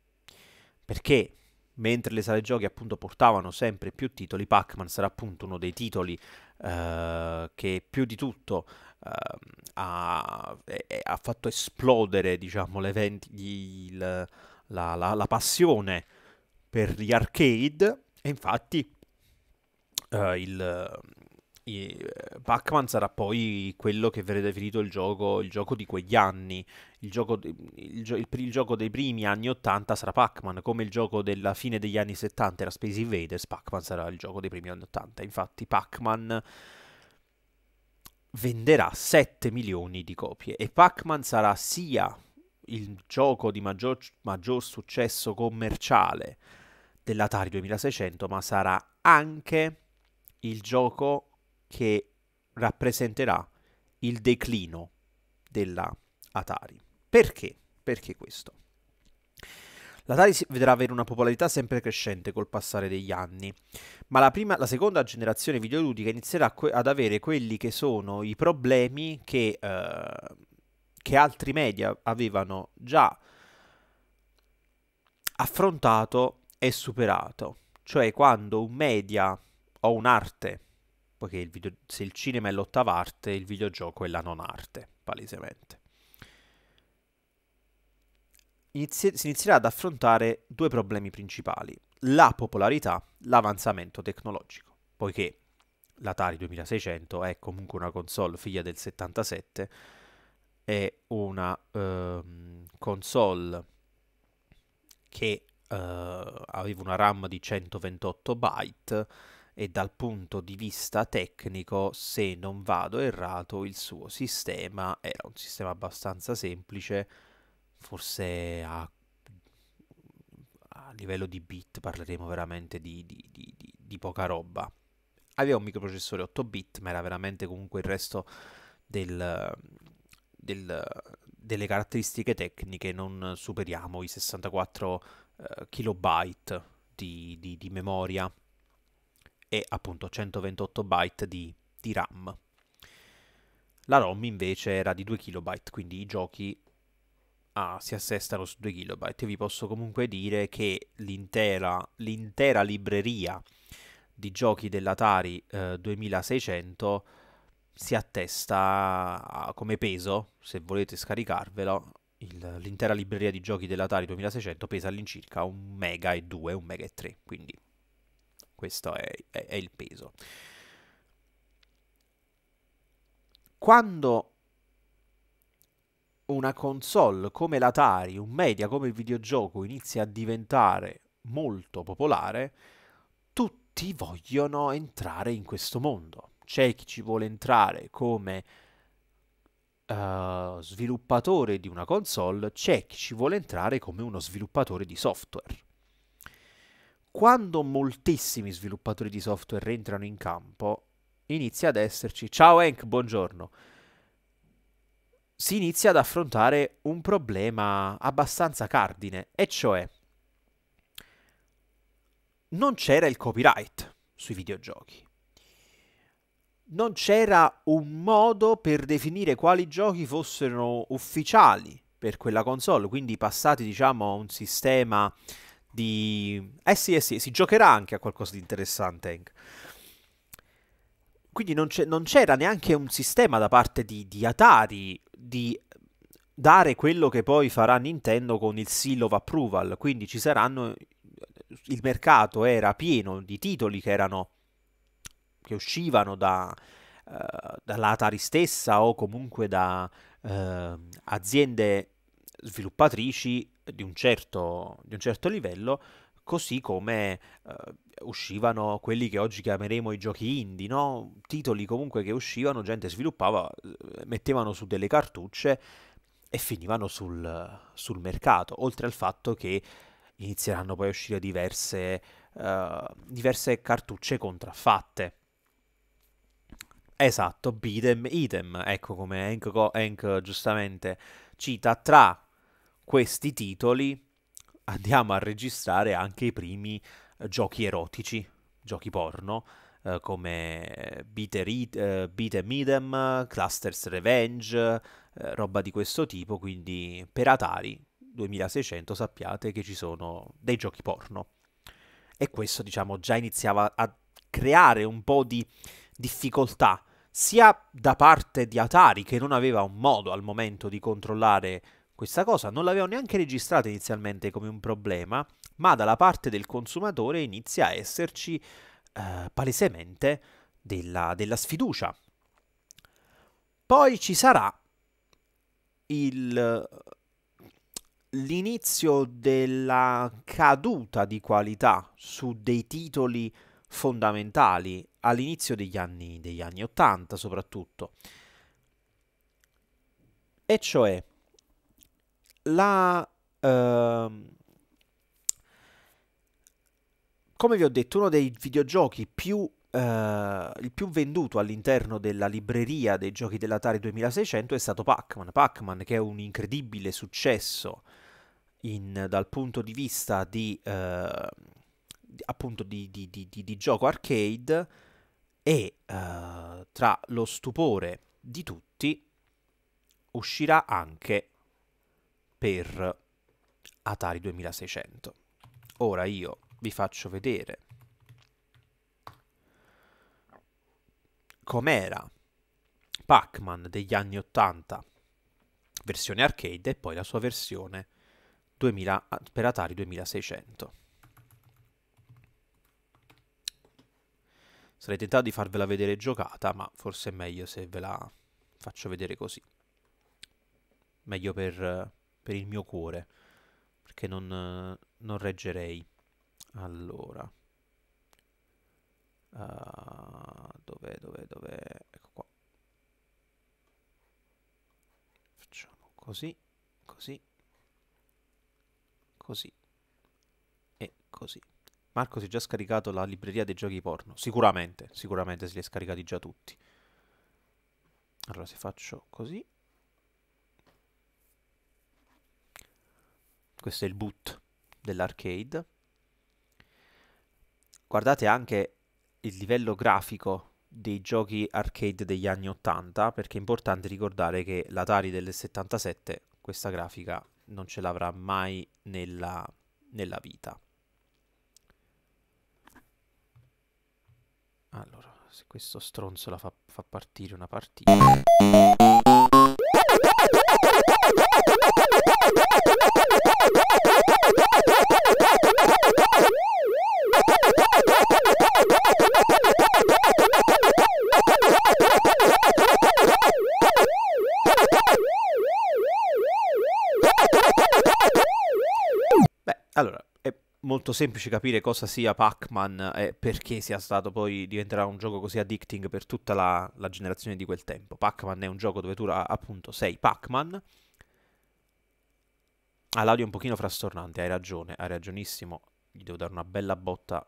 Perché mentre le sale giochi appunto portavano sempre più titoli, Pac-Man sarà appunto uno dei titoli eh, che più di tutto eh, ha, ha, fatto esplodere diciamo, il, la, la, la, passione per gli arcade e infatti eh, il, eh, Pac-Man sarà poi quello che verrà definito il gioco, il gioco di quegli anni. Il gioco, il, gio, il, il gioco, dei primi anni 80 sarà Pac-Man, come il gioco della fine degli anni 70 era Space Invaders, Pac-Man sarà il gioco dei primi anni 80. Infatti Pac-Man venderà 7 milioni di copie e Pac-Man sarà sia il gioco di maggior, maggior successo commerciale dell'Atari 2600, ma sarà anche il gioco che rappresenterà il declino della Atari. Perché? Perché questo? L'Atari vedrà avere una popolarità sempre crescente col passare degli anni, ma la, prima, la seconda generazione videoludica inizierà que- ad avere quelli che sono i problemi che, eh, che altri media avevano già affrontato e superato, cioè quando un media o un'arte poiché il video, se il cinema è l'ottava arte, il videogioco è la non arte, palesemente. Inizi- si inizierà ad affrontare due problemi principali, la popolarità, l'avanzamento tecnologico, poiché l'Atari 2600 è comunque una console figlia del 77, è una eh, console che eh, aveva una RAM di 128 byte, e dal punto di vista tecnico, se non vado errato, il suo sistema era un sistema abbastanza semplice, forse a, a livello di bit parleremo veramente di, di, di, di poca roba. Aveva un microprocessore 8 bit, ma era veramente comunque il resto del, del, delle caratteristiche tecniche non superiamo i 64 uh, eh, kilobyte di, di, di, memoria e appunto 128 byte di, di RAM. La ROM invece era di 2 KB, quindi i giochi ah, si assestano su 2 KB. E vi posso comunque dire che l'intera, l'intera libreria di giochi dell'Atari eh, 2600 si attesta a, come peso, se volete scaricarvelo, il, l'intera libreria di giochi dell'Atari 2600 pesa all'incirca 1 mega e 2, 1 mega e 3, quindi questo è, è, è il peso. Quando una console come l'Atari, un media come il videogioco inizia a diventare molto popolare, tutti vogliono entrare in questo mondo. C'è chi ci vuole entrare come uh, sviluppatore di una console, c'è chi ci vuole entrare come uno sviluppatore di software quando moltissimi sviluppatori di software rientrano in campo, inizia ad esserci, ciao Hank, buongiorno, si inizia ad affrontare un problema abbastanza cardine, e cioè non c'era il copyright sui videogiochi. Non c'era un modo per definire quali giochi fossero ufficiali per quella console, quindi passati diciamo a un sistema di... Eh sì, eh sì, si giocherà anche a qualcosa di interessante, Hank. Quindi non, non, c'era neanche un sistema da parte di, di Atari di dare quello che poi farà Nintendo con il seal of approval. Quindi ci saranno... Il mercato era pieno di titoli che erano... che uscivano da, eh, dall'Atari stessa o comunque da uh, aziende sviluppatrici di un certo, di un certo livello, così come eh, uscivano quelli che oggi chiameremo i giochi indie, no? titoli comunque che uscivano, gente sviluppava, eh, mettevano su delle cartucce e finivano sul, sul mercato, oltre al fatto che inizieranno poi a uscire diverse, eh, diverse cartucce contraffatte. Esatto, bidem idem, ecco come Hank, Hank giustamente cita tra questi titoli andiamo a registrare anche i primi eh, giochi erotici, giochi porno, eh, come eh, Beat, Eat, eh, Clusters Revenge, eh, roba di questo tipo, quindi per Atari 2600 sappiate che ci sono dei giochi porno. E questo diciamo già iniziava a creare un po' di difficoltà sia da parte di Atari che non aveva un modo al momento di controllare questa cosa non l'avevo neanche registrata inizialmente come un problema, ma dalla parte del consumatore inizia a esserci eh, palesemente della, della sfiducia. Poi ci sarà il, l'inizio della caduta di qualità su dei titoli fondamentali all'inizio degli anni, degli anni 80 soprattutto. E cioè la... Uh, come vi ho detto, uno dei videogiochi più Uh, il più venduto all'interno della libreria dei giochi dell'Atari 2600 è stato Pac-Man. Pac-Man che è un incredibile successo in, dal punto di vista di, uh, di appunto di, di, di, gioco arcade e uh, tra lo stupore di tutti uscirà anche per Atari 2600. Ora io vi faccio vedere com'era Pac-Man degli anni 80 versione arcade e poi la sua versione 2000, per Atari 2600. Sarei tentato di farvela vedere giocata, ma forse è meglio se ve la faccio vedere così. Meglio per per il mio cuore, perché non, non reggerei. Allora, uh, dov'è, dov'è, dov'è? Ecco qua. Facciamo così, così, così e così. Marco si è già scaricato la libreria dei giochi porno. Sicuramente, sicuramente se li è scaricati già tutti. Allora se faccio così questo è il boot dell'arcade. Guardate anche il livello grafico dei giochi arcade degli anni 80 perché è importante ricordare che l'Atari del 77 questa grafica non ce l'avrà mai nella, nella vita. Allora, se questo stronzo la fa, fa partire una partita... molto semplice capire cosa sia Pac-Man e perché sia stato poi diventerà un gioco così addicting per tutta la, la generazione di quel tempo. Pac-Man è un gioco dove tu appunto sei Pac-Man. Ah, l'audio è un pochino frastornante, hai ragione, hai ragionissimo. Gli devo dare una bella botta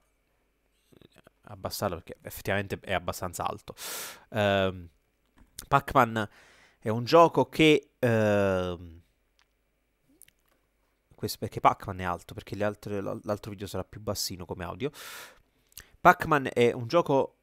eh, abbassarlo perché effettivamente è abbastanza alto. Uh, Pac-Man è un gioco che uh, questo, perché Pac-Man è alto, perché altre, l'altro video sarà più bassino come audio. Pac-Man è un gioco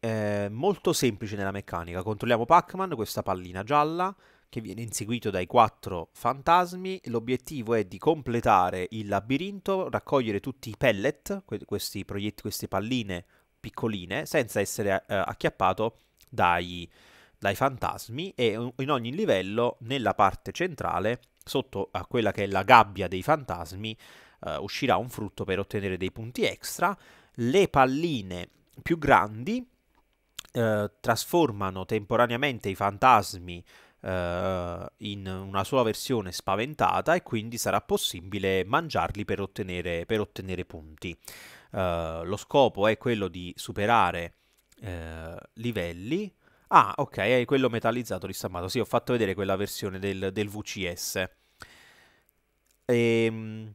eh, molto semplice nella meccanica. Controlliamo Pac-Man, questa pallina gialla, che viene inseguito dai quattro fantasmi. L'obiettivo è di completare il labirinto, raccogliere tutti i pellet, que- questi proietti, queste palline piccoline, senza essere eh, acchiappato dai, dai fantasmi. E in ogni livello, nella parte centrale, sotto a quella che è la gabbia dei fantasmi eh, uscirà un frutto per ottenere dei punti extra. Le palline più grandi eh, trasformano temporaneamente i fantasmi eh, in una sua versione spaventata e quindi sarà possibile mangiarli per ottenere, per ottenere punti. Eh, lo scopo è quello di superare eh, livelli Ah, ok, è quello metallizzato ristampato. Sì, ho fatto vedere quella versione del, del VCS. E, ehm,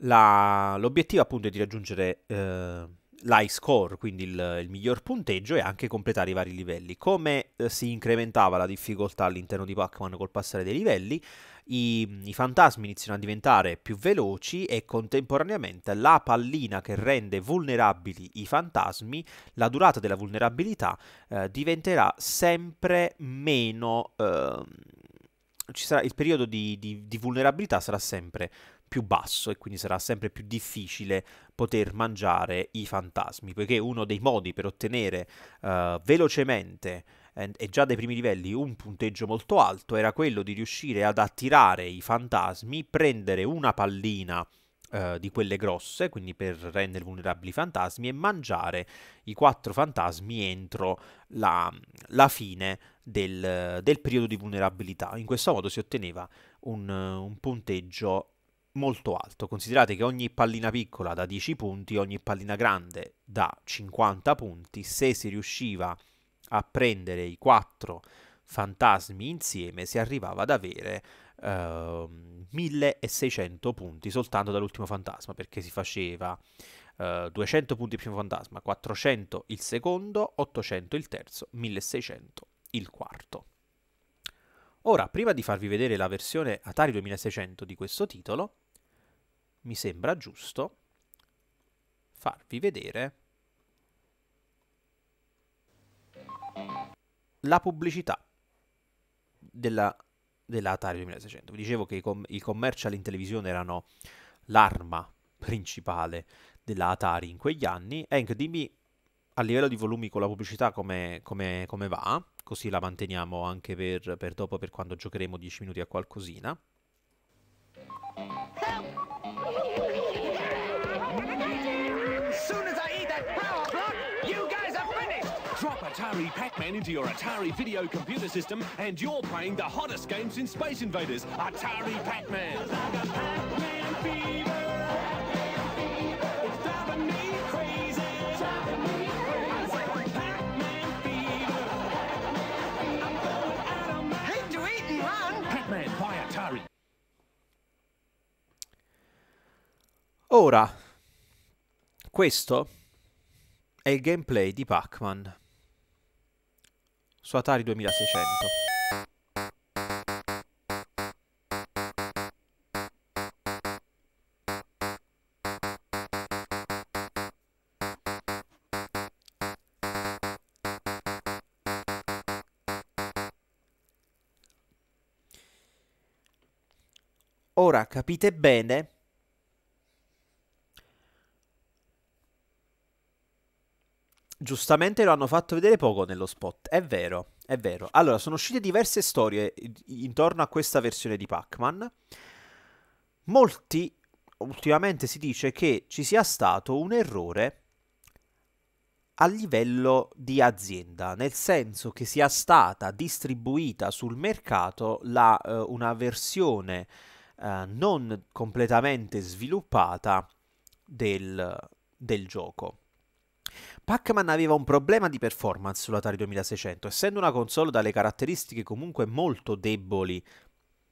la, l'obiettivo appunto è di raggiungere eh, l'high score, quindi il, il, miglior punteggio, e anche completare i vari livelli. Come eh, si incrementava la difficoltà all'interno di Pac-Man col passare dei livelli, i, i fantasmi iniziano a diventare più veloci e contemporaneamente la pallina che rende vulnerabili i fantasmi, la durata della vulnerabilità eh, diventerà sempre meno... Eh, sarà, il periodo di, di, di vulnerabilità sarà sempre più basso e quindi sarà sempre più difficile poter mangiare i fantasmi, poiché uno dei modi per ottenere uh, velocemente e già dai primi livelli un punteggio molto alto era quello di riuscire ad attirare i fantasmi, prendere una pallina eh, di quelle grosse, quindi per rendere vulnerabili i fantasmi, e mangiare i quattro fantasmi entro la, la fine del, del, periodo di vulnerabilità. In questo modo si otteneva un, un punteggio molto alto. Considerate che ogni pallina piccola da 10 punti, ogni pallina grande da 50 punti, se si riusciva a a prendere i quattro fantasmi insieme si arrivava ad avere uh, ehm, 1600 punti soltanto dall'ultimo fantasma perché si faceva uh, eh, 200 punti il primo fantasma, 400 il secondo, 800 il terzo, 1600 il quarto. Ora, prima di farvi vedere la versione Atari 2600 di questo titolo, mi sembra giusto farvi vedere La pubblicità della, della Atari 2600. Vi dicevo che i, com- i commercial in televisione erano l'arma principale della Atari in quegli anni. Hank, dimmi a livello di volumi con la pubblicità come, come, come va, così la manteniamo anche per, per, dopo, per quando giocheremo 10 minuti a qualcosina. Atari Pac-Man into your Atari video computer system and you're playing the hottest game since Space Invaders, Atari Pac-Man. Ora, questo è il gameplay di Pac-Man. su Atari 2600. Ora capite bene giustamente lo hanno fatto vedere poco nello spot, è vero, è vero. Allora, sono uscite diverse storie intorno a questa versione di Pac-Man. Molti, ultimamente si dice che ci sia stato un errore a livello di azienda, nel senso che sia stata distribuita sul mercato la, eh, una versione eh, non completamente sviluppata del, del gioco. Pac-Man aveva un problema di performance sull'Atari 2600, essendo una console dalle caratteristiche comunque molto deboli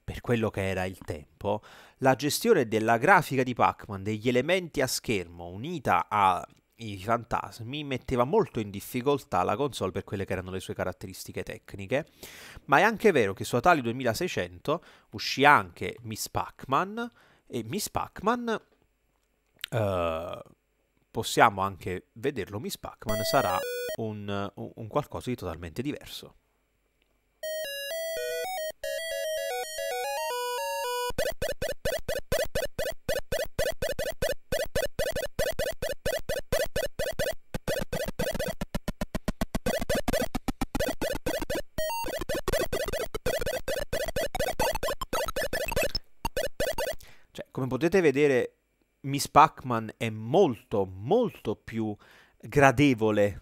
per quello che era il tempo, la gestione della grafica di Pac-Man, degli elementi a schermo unita ai fantasmi, metteva molto in difficoltà la console per quelle che erano le sue caratteristiche tecniche, ma è anche vero che su Atari 2600 uscì anche Miss Pac-Man e Miss Pac-Man... Uh, possiamo anche vederlo Miss Pac-Man, sarà un, un qualcosa di totalmente diverso. Cioè, come potete vedere Miss Pac-Man è molto, molto più gradevole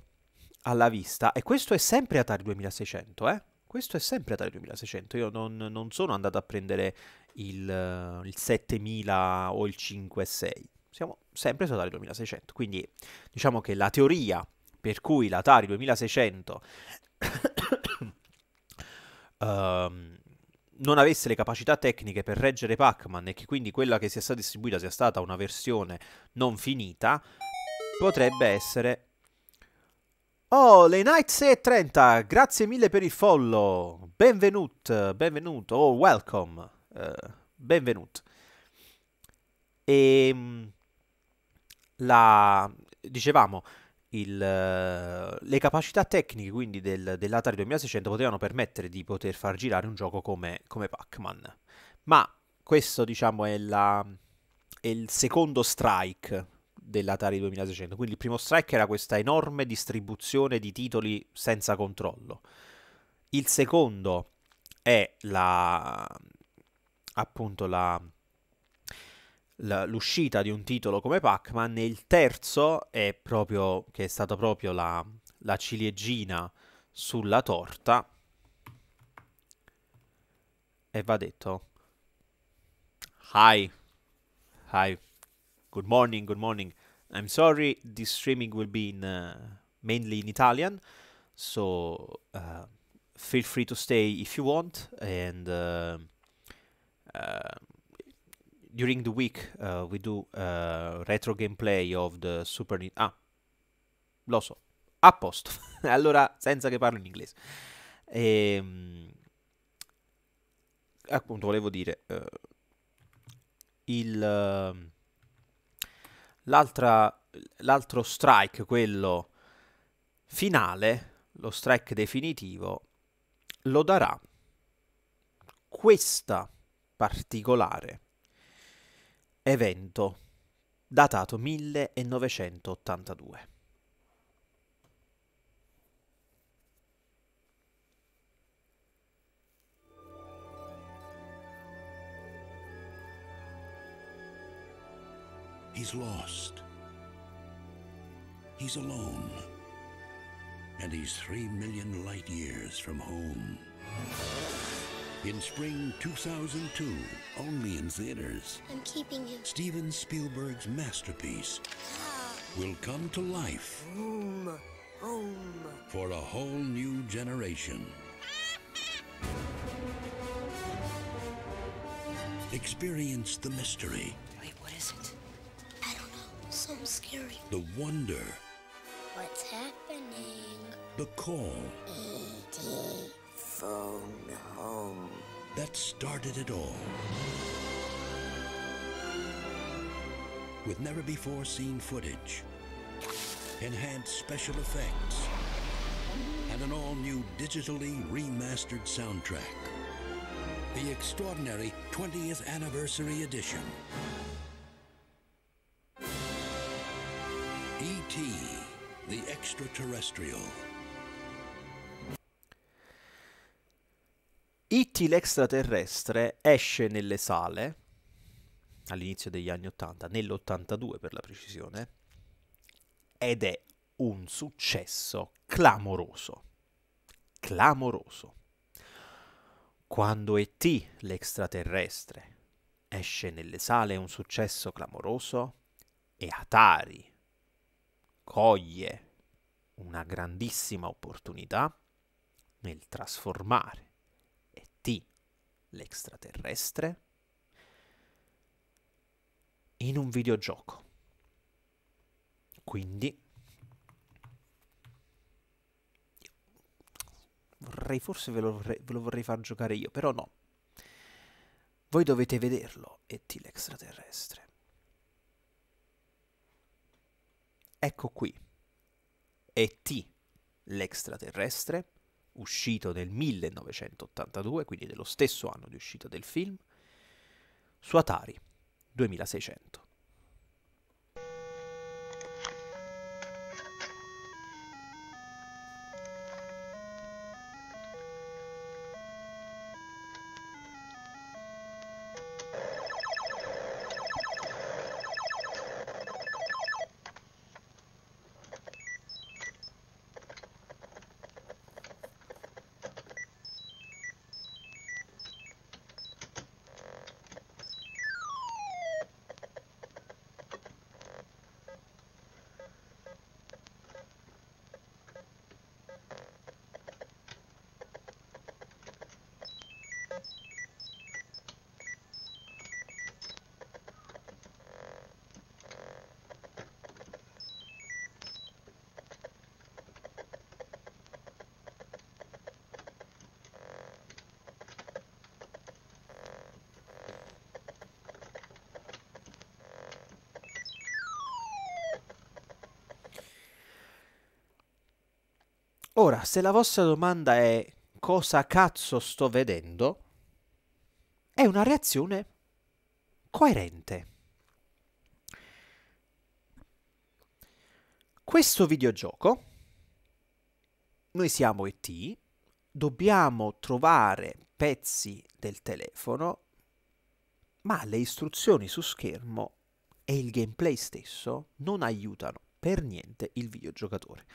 alla vista. E questo è sempre Atari 2600, eh? Questo è sempre Atari 2600. Io non, non sono andato a prendere il, il 7000 o il 56. Siamo sempre su Atari 2600. Quindi diciamo che la teoria per cui l'Atari 2600 um, ehm, non avesse le capacità tecniche per reggere Pac-Man e che quindi quella che sia stata distribuita sia stata una versione non finita, potrebbe essere... Oh, le Knights E30, grazie mille per il follow, benvenuto, benvenuto, oh, welcome, uh, eh, benvenuto. E ehm, la... dicevamo, il, eh, le capacità tecniche quindi del, dell'Atari 2600 potevano permettere di poter far girare un gioco come, come Pac-Man. Ma questo diciamo è, la, è il secondo strike dell'Atari 2600. Quindi il primo strike era questa enorme distribuzione di titoli senza controllo. Il secondo è la appunto la l'uscita di un titolo come Pac-Man e il terzo è proprio, che è stata proprio la, la ciliegina sulla torta e va detto hi hi good morning good morning I'm sorry this streaming will be in uh, mainly in Italian so uh, feel free to stay if you want and uh, uh during the week uh, we do uh, retro gameplay of the Super Nintendo. Ah, lo so, a posto. allora, senza che parlo in inglese. E, ehm, appunto, volevo dire, uh, il, ehm, l'altro strike, quello finale, lo strike definitivo, lo darà questa particolare Evento, datato 1982. He's lost. He's alone. And he's three million light years from home. In spring 2002, only in theaters. I'm keeping you. Steven Spielberg's masterpiece ah. will come to life. Home, home. For a whole new generation. Experience the mystery. Wait, what is it? I don't know. Something scary. The wonder. What's happening? The call. E.T phone home. That started it all. With never before seen footage, enhanced special effects, and an all new digitally remastered soundtrack. The extraordinary 20th Anniversary Edition. E.T. the Extraterrestrial. E.T. l'extraterrestre esce nelle sale all'inizio degli anni 80, nell'82 per la precisione, ed è un successo clamoroso. Clamoroso. Quando E.T., l'extraterrestre, esce nelle sale è un successo clamoroso e Atari coglie una grandissima opportunità nel trasformare l'extraterrestre in un videogioco. Quindi vorrei, forse ve lo vorrei, ve lo vorrei far giocare io, però no. Voi dovete vederlo, E.T. l'extraterrestre. Ecco qui, E.T. l'extraterrestre uscito nel 1982, quindi dello stesso anno di uscita del film, su Atari 2600. Ora, se la vostra domanda è cosa cazzo sto vedendo, è una reazione coerente. Questo videogioco, noi siamo ET, dobbiamo trovare pezzi del telefono, ma le istruzioni su schermo e il gameplay stesso non aiutano per niente il videogiocatore.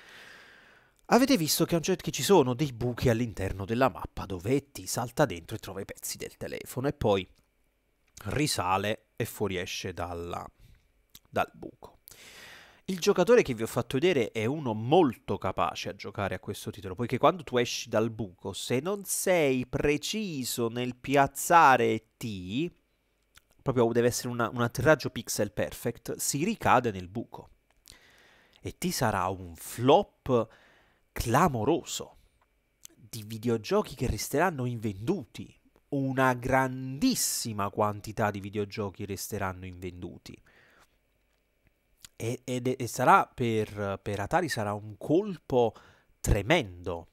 Avete visto che, certo che ci sono dei buchi all'interno della mappa dove ti salta dentro e trova i pezzi del telefono e poi risale e fuoriesce dalla, dal buco. Il giocatore che vi ho fatto vedere è uno molto capace a giocare a questo titolo, poiché quando tu esci dal buco, se non sei preciso nel piazzare T, proprio deve essere una, un atterraggio pixel perfect, si ricade nel buco. E T sarà un flop clamoroso di videogiochi che resteranno invenduti. Una grandissima quantità di videogiochi resteranno invenduti. E, ed, e sarà per, per Atari sarà un colpo tremendo.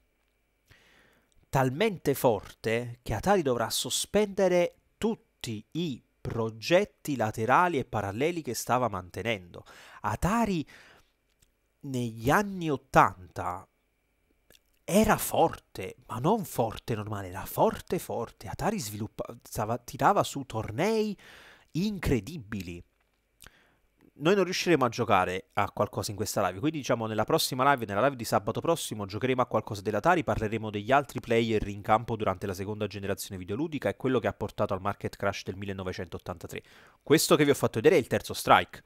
Talmente forte che Atari dovrà sospendere tutti i progetti laterali e paralleli che stava mantenendo. Atari negli anni 80 era forte, ma non forte normale, era forte forte. Atari sviluppava, tirava su tornei incredibili. Noi non riusciremo a giocare a qualcosa in questa live, quindi diciamo nella prossima live, nella live di sabato prossimo, giocheremo a qualcosa dell'Atari, parleremo degli altri player in campo durante la seconda generazione videoludica e quello che ha portato al market crash del 1983. Questo che vi ho fatto vedere è il terzo strike.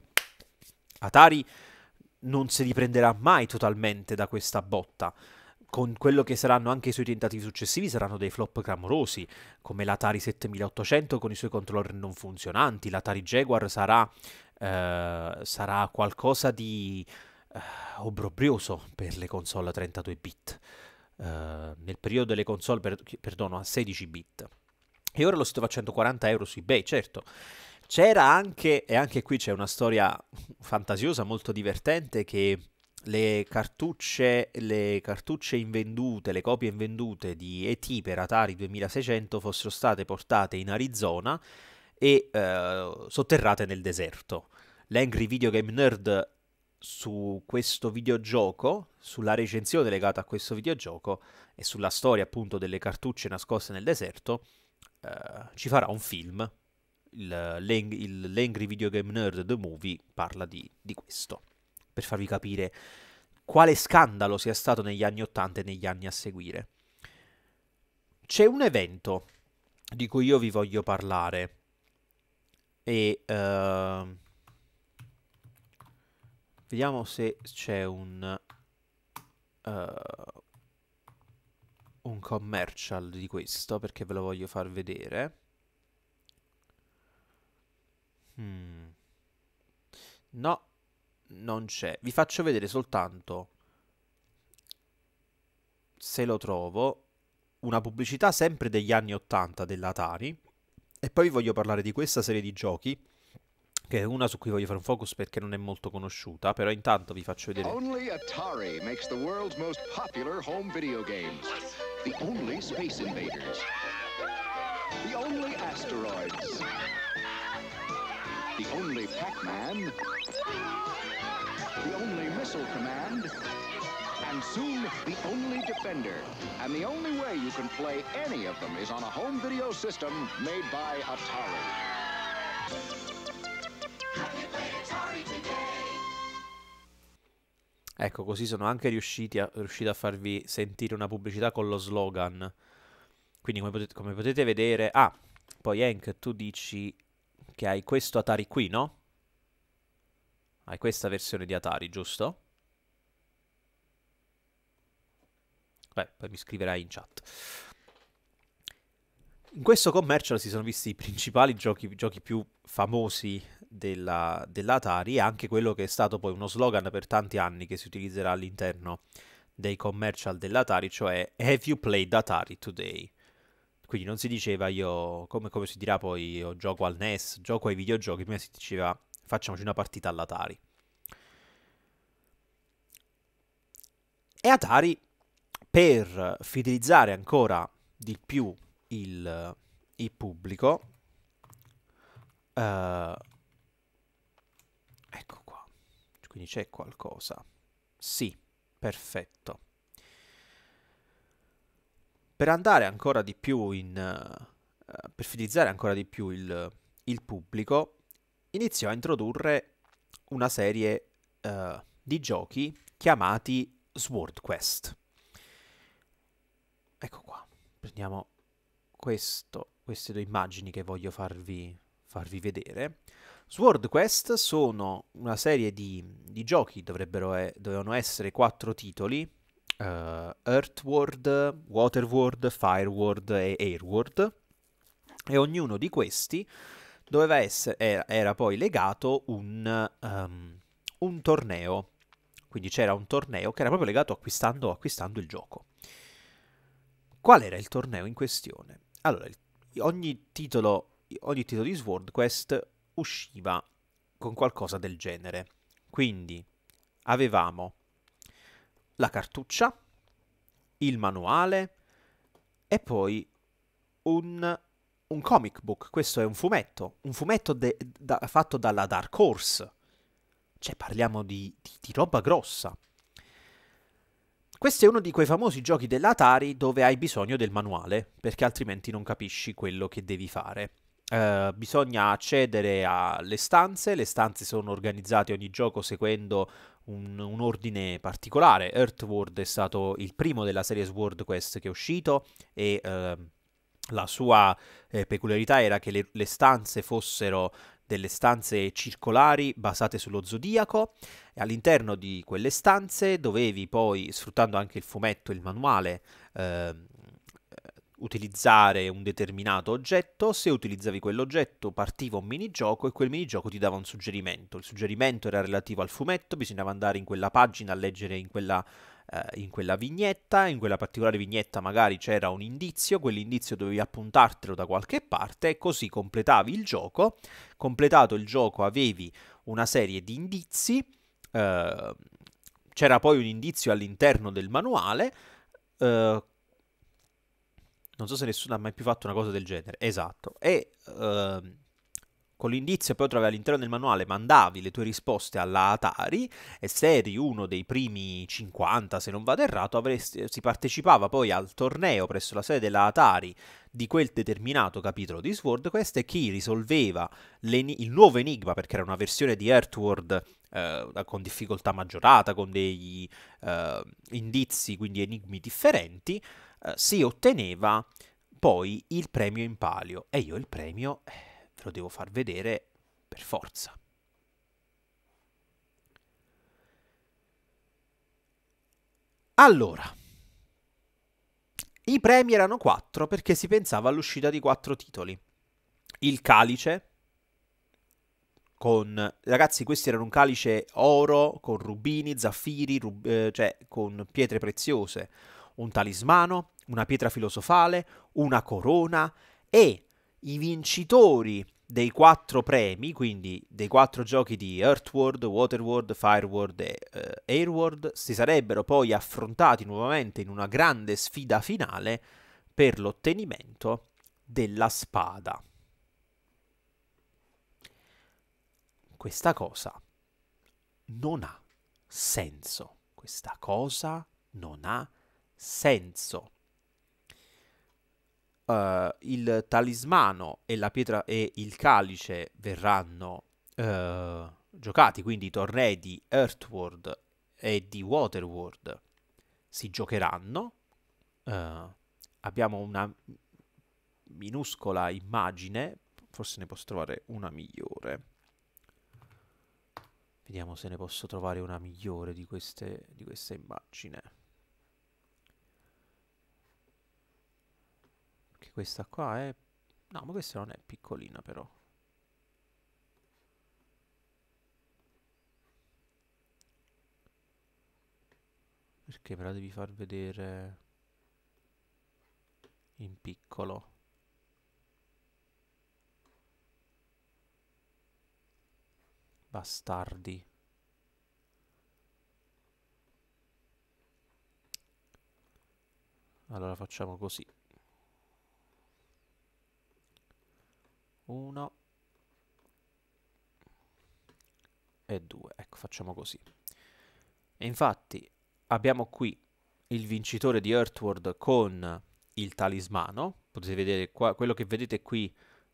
Atari non si riprenderà mai totalmente da questa botta con quello che saranno anche i suoi tentativi successivi saranno dei flop clamorosi, come l'Atari 7800 con i suoi controller non funzionanti, l'Atari Jaguar sarà, eh, sarà qualcosa di eh, obbrobrioso per le console a 32 bit, eh, nel periodo delle console per, perdono, a 16 bit. E ora lo si trova a 140 euro su eBay, certo. C'era anche, e anche qui c'è una storia fantasiosa, molto divertente, che le cartucce, le cartucce invendute, le copie invendute di ET per Atari 2600 fossero state portate in Arizona e eh, sotterrate nel deserto. L'Angry Video Game Nerd su questo videogioco, sulla recensione legata a questo videogioco e sulla storia appunto delle cartucce nascoste nel deserto, eh, ci farà un film. Il, l'Angry Video Game Nerd The Movie parla di, di questo per farvi capire quale scandalo sia stato negli anni 80 e negli anni a seguire. C'è un evento di cui io vi voglio parlare e uh, vediamo se c'è un uh, un commercial di questo perché ve lo voglio far vedere. Hmm. No, non c'è. Vi faccio vedere soltanto, se lo trovo, una pubblicità sempre degli anni 80 dell'Atari. E poi vi voglio parlare di questa serie di giochi, che è una su cui voglio fare un focus perché non è molto conosciuta, però intanto vi faccio vedere. Only Atari makes the world's most popular home video games. The only Space Invaders. The only Asteroids the only Pac-Man, the only Missile Command, and soon the only Defender. And the only way you can play any of them is on a home video system made by Atari. Ecco, così sono anche riusciti a, riusciti a, farvi sentire una pubblicità con lo slogan. Quindi, come potete, come potete vedere... Ah, poi Hank, tu dici perché hai questo Atari qui, no? Hai questa versione di Atari, giusto? Beh, poi mi scriverai in chat. In questo commercial si sono visti i principali giochi, giochi più famosi della, dell'Atari e anche quello che è stato poi uno slogan per tanti anni che si utilizzerà all'interno dei commercial dell'Atari, cioè Have you played Atari today? Quindi non si diceva io, come, come si dirà poi, io gioco al NES, gioco ai videogiochi, prima si diceva facciamoci una partita all'Atari. E Atari, per fidelizzare ancora di più il, il pubblico, eh, ecco qua, quindi c'è qualcosa. Sì, perfetto per andare ancora di più in... Uh, per fidelizzare ancora di più il, il, pubblico, iniziò a introdurre una serie uh, di giochi chiamati Sword Quest. Ecco qua, prendiamo questo, queste due immagini che voglio farvi, farvi vedere. Sword Quest sono una serie di, di giochi, dovrebbero e- dovevano essere quattro titoli, uh, eh, Earthward, Waterward, Fireward e Airward e ognuno di questi doveva essere, era poi legato un, um, un torneo, quindi c'era un torneo che era proprio legato acquistando, acquistando il gioco. Qual era il torneo in questione? Allora, ogni titolo, ogni titolo di Sword Quest usciva con qualcosa del genere, quindi avevamo la cartuccia, il manuale e poi un, un comic book. Questo è un fumetto, un fumetto de, da, fatto dalla Dark Horse. Cioè parliamo di, di, di roba grossa. Questo è uno di quei famosi giochi dell'Atari dove hai bisogno del manuale, perché altrimenti non capisci quello che devi fare. Uh, bisogna accedere alle stanze, le stanze sono organizzate ogni gioco seguendo un, un, ordine particolare. Earthward è stato il primo della serie Sword Quest che è uscito e eh, la sua eh, peculiarità era che le, le stanze fossero delle stanze circolari basate sullo zodiaco e all'interno di quelle stanze dovevi poi, sfruttando anche il fumetto e il manuale eh, utilizzare un determinato oggetto, se utilizzavi quell'oggetto partiva un minigioco e quel minigioco ti dava un suggerimento. Il suggerimento era relativo al fumetto, bisognava andare in quella pagina a leggere in quella eh, in quella vignetta, in quella particolare vignetta magari c'era un indizio, quell'indizio dovevi appuntartelo da qualche parte e così completavi il gioco, completato il gioco avevi una serie di indizi, eh, c'era poi un indizio all'interno del manuale eh, non so se nessuno ha mai più fatto una cosa del genere. Esatto. E ehm, con l'indizio poi trovi all'interno del manuale mandavi le tue risposte alla Atari e se eri uno dei primi 50, se non vado errato, avresti, si partecipava poi al torneo presso la sede della Atari di quel determinato capitolo di Sword Quest e chi risolveva il nuovo enigma, perché era una versione di Earthworld eh, con difficoltà maggiorata, con degli eh, indizi, quindi enigmi differenti, eh, si otteneva poi il premio in palio e io il premio eh, ve lo devo far vedere per forza. Allora, i premi erano quattro perché si pensava all'uscita di quattro titoli. Il calice, con... Ragazzi, questo era un calice oro, con rubini, zaffiri, rub... Eh, cioè con pietre preziose un talismano, una pietra filosofale, una corona e i vincitori dei quattro premi, quindi dei quattro giochi di Earthworld, Waterworld, Fireworld e eh, Airworld, si sarebbero poi affrontati nuovamente in una grande sfida finale per l'ottenimento della spada. Questa cosa non ha senso. Questa cosa non ha senso senso. Uh, il talismano e la pietra e il calice verranno uh, giocati, quindi i tornei di Earthworld e di Waterworld si giocheranno. Uh, abbiamo una minuscola immagine, forse ne posso trovare una migliore. Vediamo se ne posso trovare una migliore di, queste, di questa immagine. questa qua è... No, ma questa non è piccolina però. Perché però devi far vedere in piccolo? Bastardi. Allora facciamo così. 1 e 2. Ecco, facciamo così. E infatti abbiamo qui il vincitore di Earthward con il talismano. Potete vedere qua, quello che vedete qui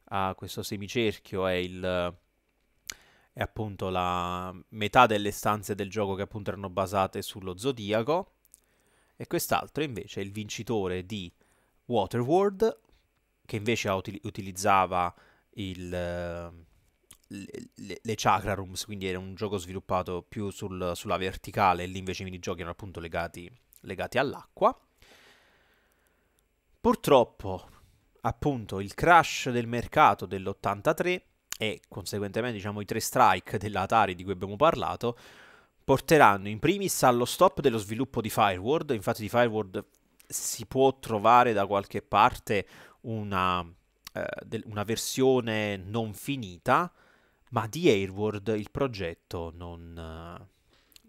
a questo semicerchio è il è appunto la metà delle stanze del gioco che appunto erano basate sullo zodiaco e quest'altro invece è il vincitore di Waterworld che invece utilizzava il, ehm, le, le, chakra rooms, quindi era un gioco sviluppato più sul, sulla verticale, e lì invece i minigiochi erano appunto legati, legati all'acqua. Purtroppo, appunto, il crash del mercato dell'83 e conseguentemente diciamo i tre strike dell'Atari di cui abbiamo parlato porteranno in primis allo stop dello sviluppo di Fireworld, infatti di Fireworld si può trovare da qualche parte una eh, del, una versione non finita, ma di Airward il progetto non, eh,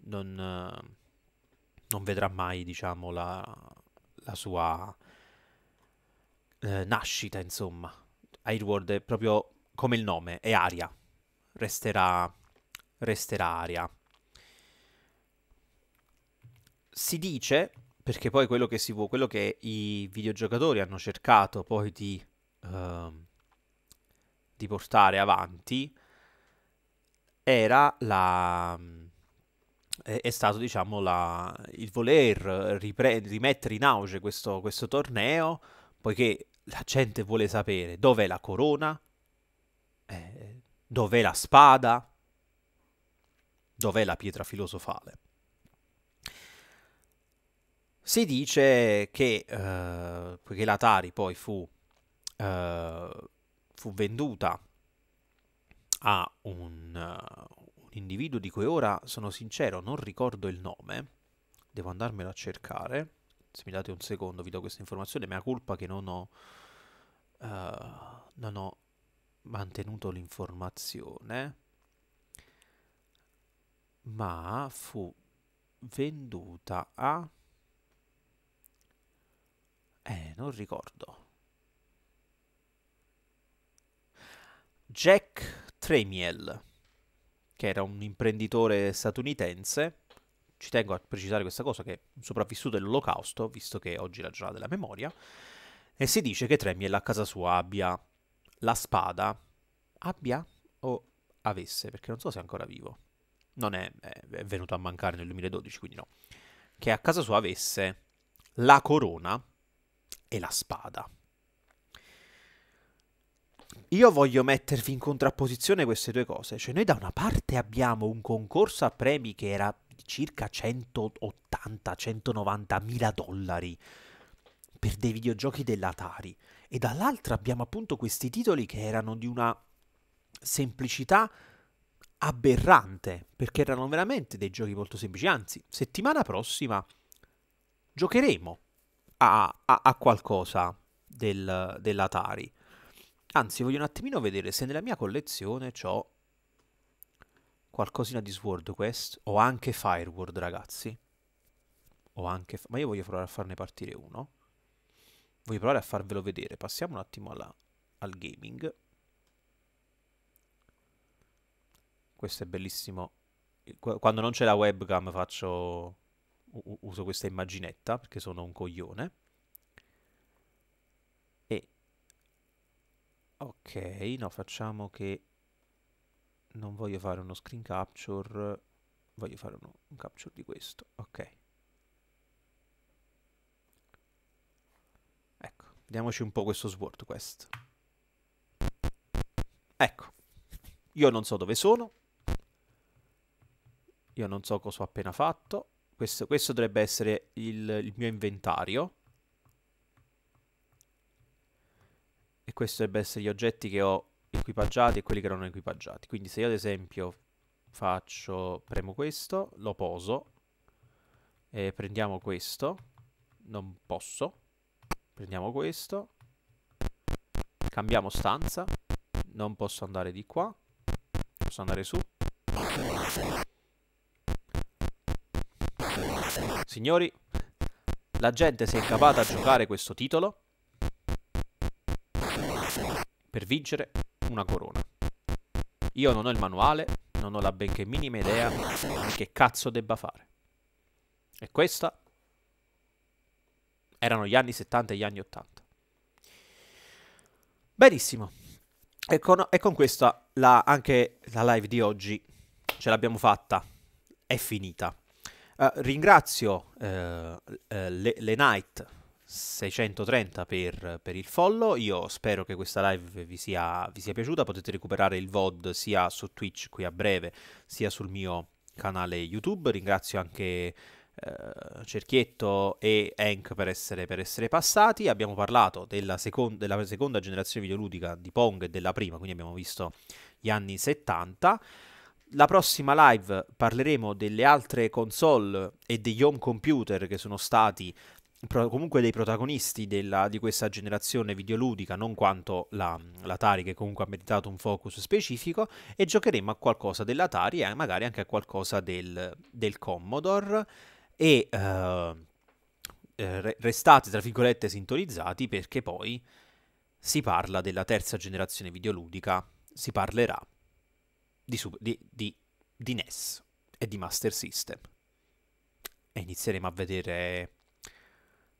non, eh, non vedrà mai, diciamo, la, la sua eh, nascita, insomma. Airward è proprio come il nome, è aria, resterà, resterà aria. Si dice, perché poi quello che, si, quello che i videogiocatori hanno cercato poi di uh, di portare avanti era la è stato diciamo la, il voler ripre- rimettere in auge questo, questo, torneo poiché la gente vuole sapere dov'è la corona eh, dov'è la spada dov'è la pietra filosofale si dice che eh, poiché l'Atari poi fu eh, fu venduta a un, uh, un individuo di cui ora sono sincero non ricordo il nome, devo andarmelo a cercare, se mi date un secondo vi do questa informazione, mea colpa che non ho, uh, non ho mantenuto l'informazione, ma fu venduta a... Eh, non ricordo. Jack Tremiel, che era un imprenditore statunitense. Ci tengo a precisare questa cosa, che è un sopravvissuto all'olocausto, visto che oggi è la giornata della memoria. E si dice che Tremiel a casa sua abbia la spada. Abbia o avesse, perché non so se è ancora vivo. Non è, è venuto a mancare nel 2012, quindi no. Che a casa sua avesse la corona e la spada. Io voglio mettervi in contrapposizione queste due cose. Cioè, noi da una parte abbiamo un concorso a premi che era di circa 180-190 mila dollari per dei videogiochi dell'Atari. E dall'altra abbiamo appunto questi titoli che erano di una semplicità aberrante, perché erano veramente dei giochi molto semplici. Anzi, settimana prossima giocheremo a, a, a qualcosa del, dell'Atari. Anzi, voglio un attimino vedere se nella mia collezione ho qualcosina di Sword Quest. Ho anche Fireword, ragazzi. Ho anche... Ma io voglio provare a farne partire uno. Voglio provare a farvelo vedere. Passiamo un attimo alla... al gaming. Questo è bellissimo. Quando non c'è la webcam faccio... Uso questa immaginetta perché sono un coglione. ok no facciamo che non voglio fare uno screen capture voglio fare uno, un capture di questo ok ecco diamoci un po' questo sword quest ecco io non so dove sono io non so cosa ho appena fatto questo, questo dovrebbe essere il, il mio inventario e questi dovrebbero essere gli oggetti che ho equipaggiati e quelli che non ho equipaggiati. Quindi se io ad esempio faccio, premo questo, lo poso, e prendiamo questo, non posso, prendiamo questo, cambiamo stanza, non posso andare di qua, posso andare su. Signori, la gente si è cavata a giocare questo titolo per vincere una corona. Io non ho il manuale, non ho la benché minima idea di che cazzo debba fare. E questa erano gli anni 70 e gli anni 80. Benissimo. E con, e con questa la, anche la live di oggi ce l'abbiamo fatta. È finita. Uh, ringrazio uh, uh, le, le Night 630 per, per, il follow. Io spero che questa live vi sia, vi sia, piaciuta. Potete recuperare il VOD sia su Twitch qui a breve, sia sul mio canale YouTube. Ringrazio anche eh, Cerchietto e Hank per essere, per essere passati. Abbiamo parlato della, second- della seconda generazione videoludica di Pong e della prima, quindi abbiamo visto gli anni 70. La prossima live parleremo delle altre console e degli home computer che sono stati pro- comunque dei protagonisti della, di questa generazione videoludica, non quanto la, l'Atari che comunque ha meritato un focus specifico, e giocheremo a qualcosa dell'Atari e magari anche a qualcosa del, del Commodore e eh, eh restate tra virgolette sintonizzati perché poi si parla della terza generazione videoludica, si parlerà di, di, di, di NES e di Master System. E inizieremo a vedere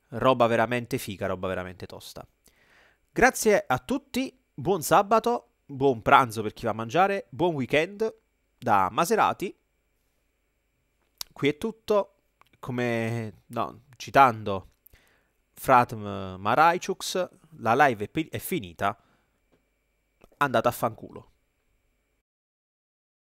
roba veramente fica, roba veramente tosta. Grazie a tutti, buon sabato, buon pranzo per chi va a mangiare, buon weekend da Maserati. Qui è tutto, come no, citando Fratm Maraichux, la live è, è finita, andate a fanculo.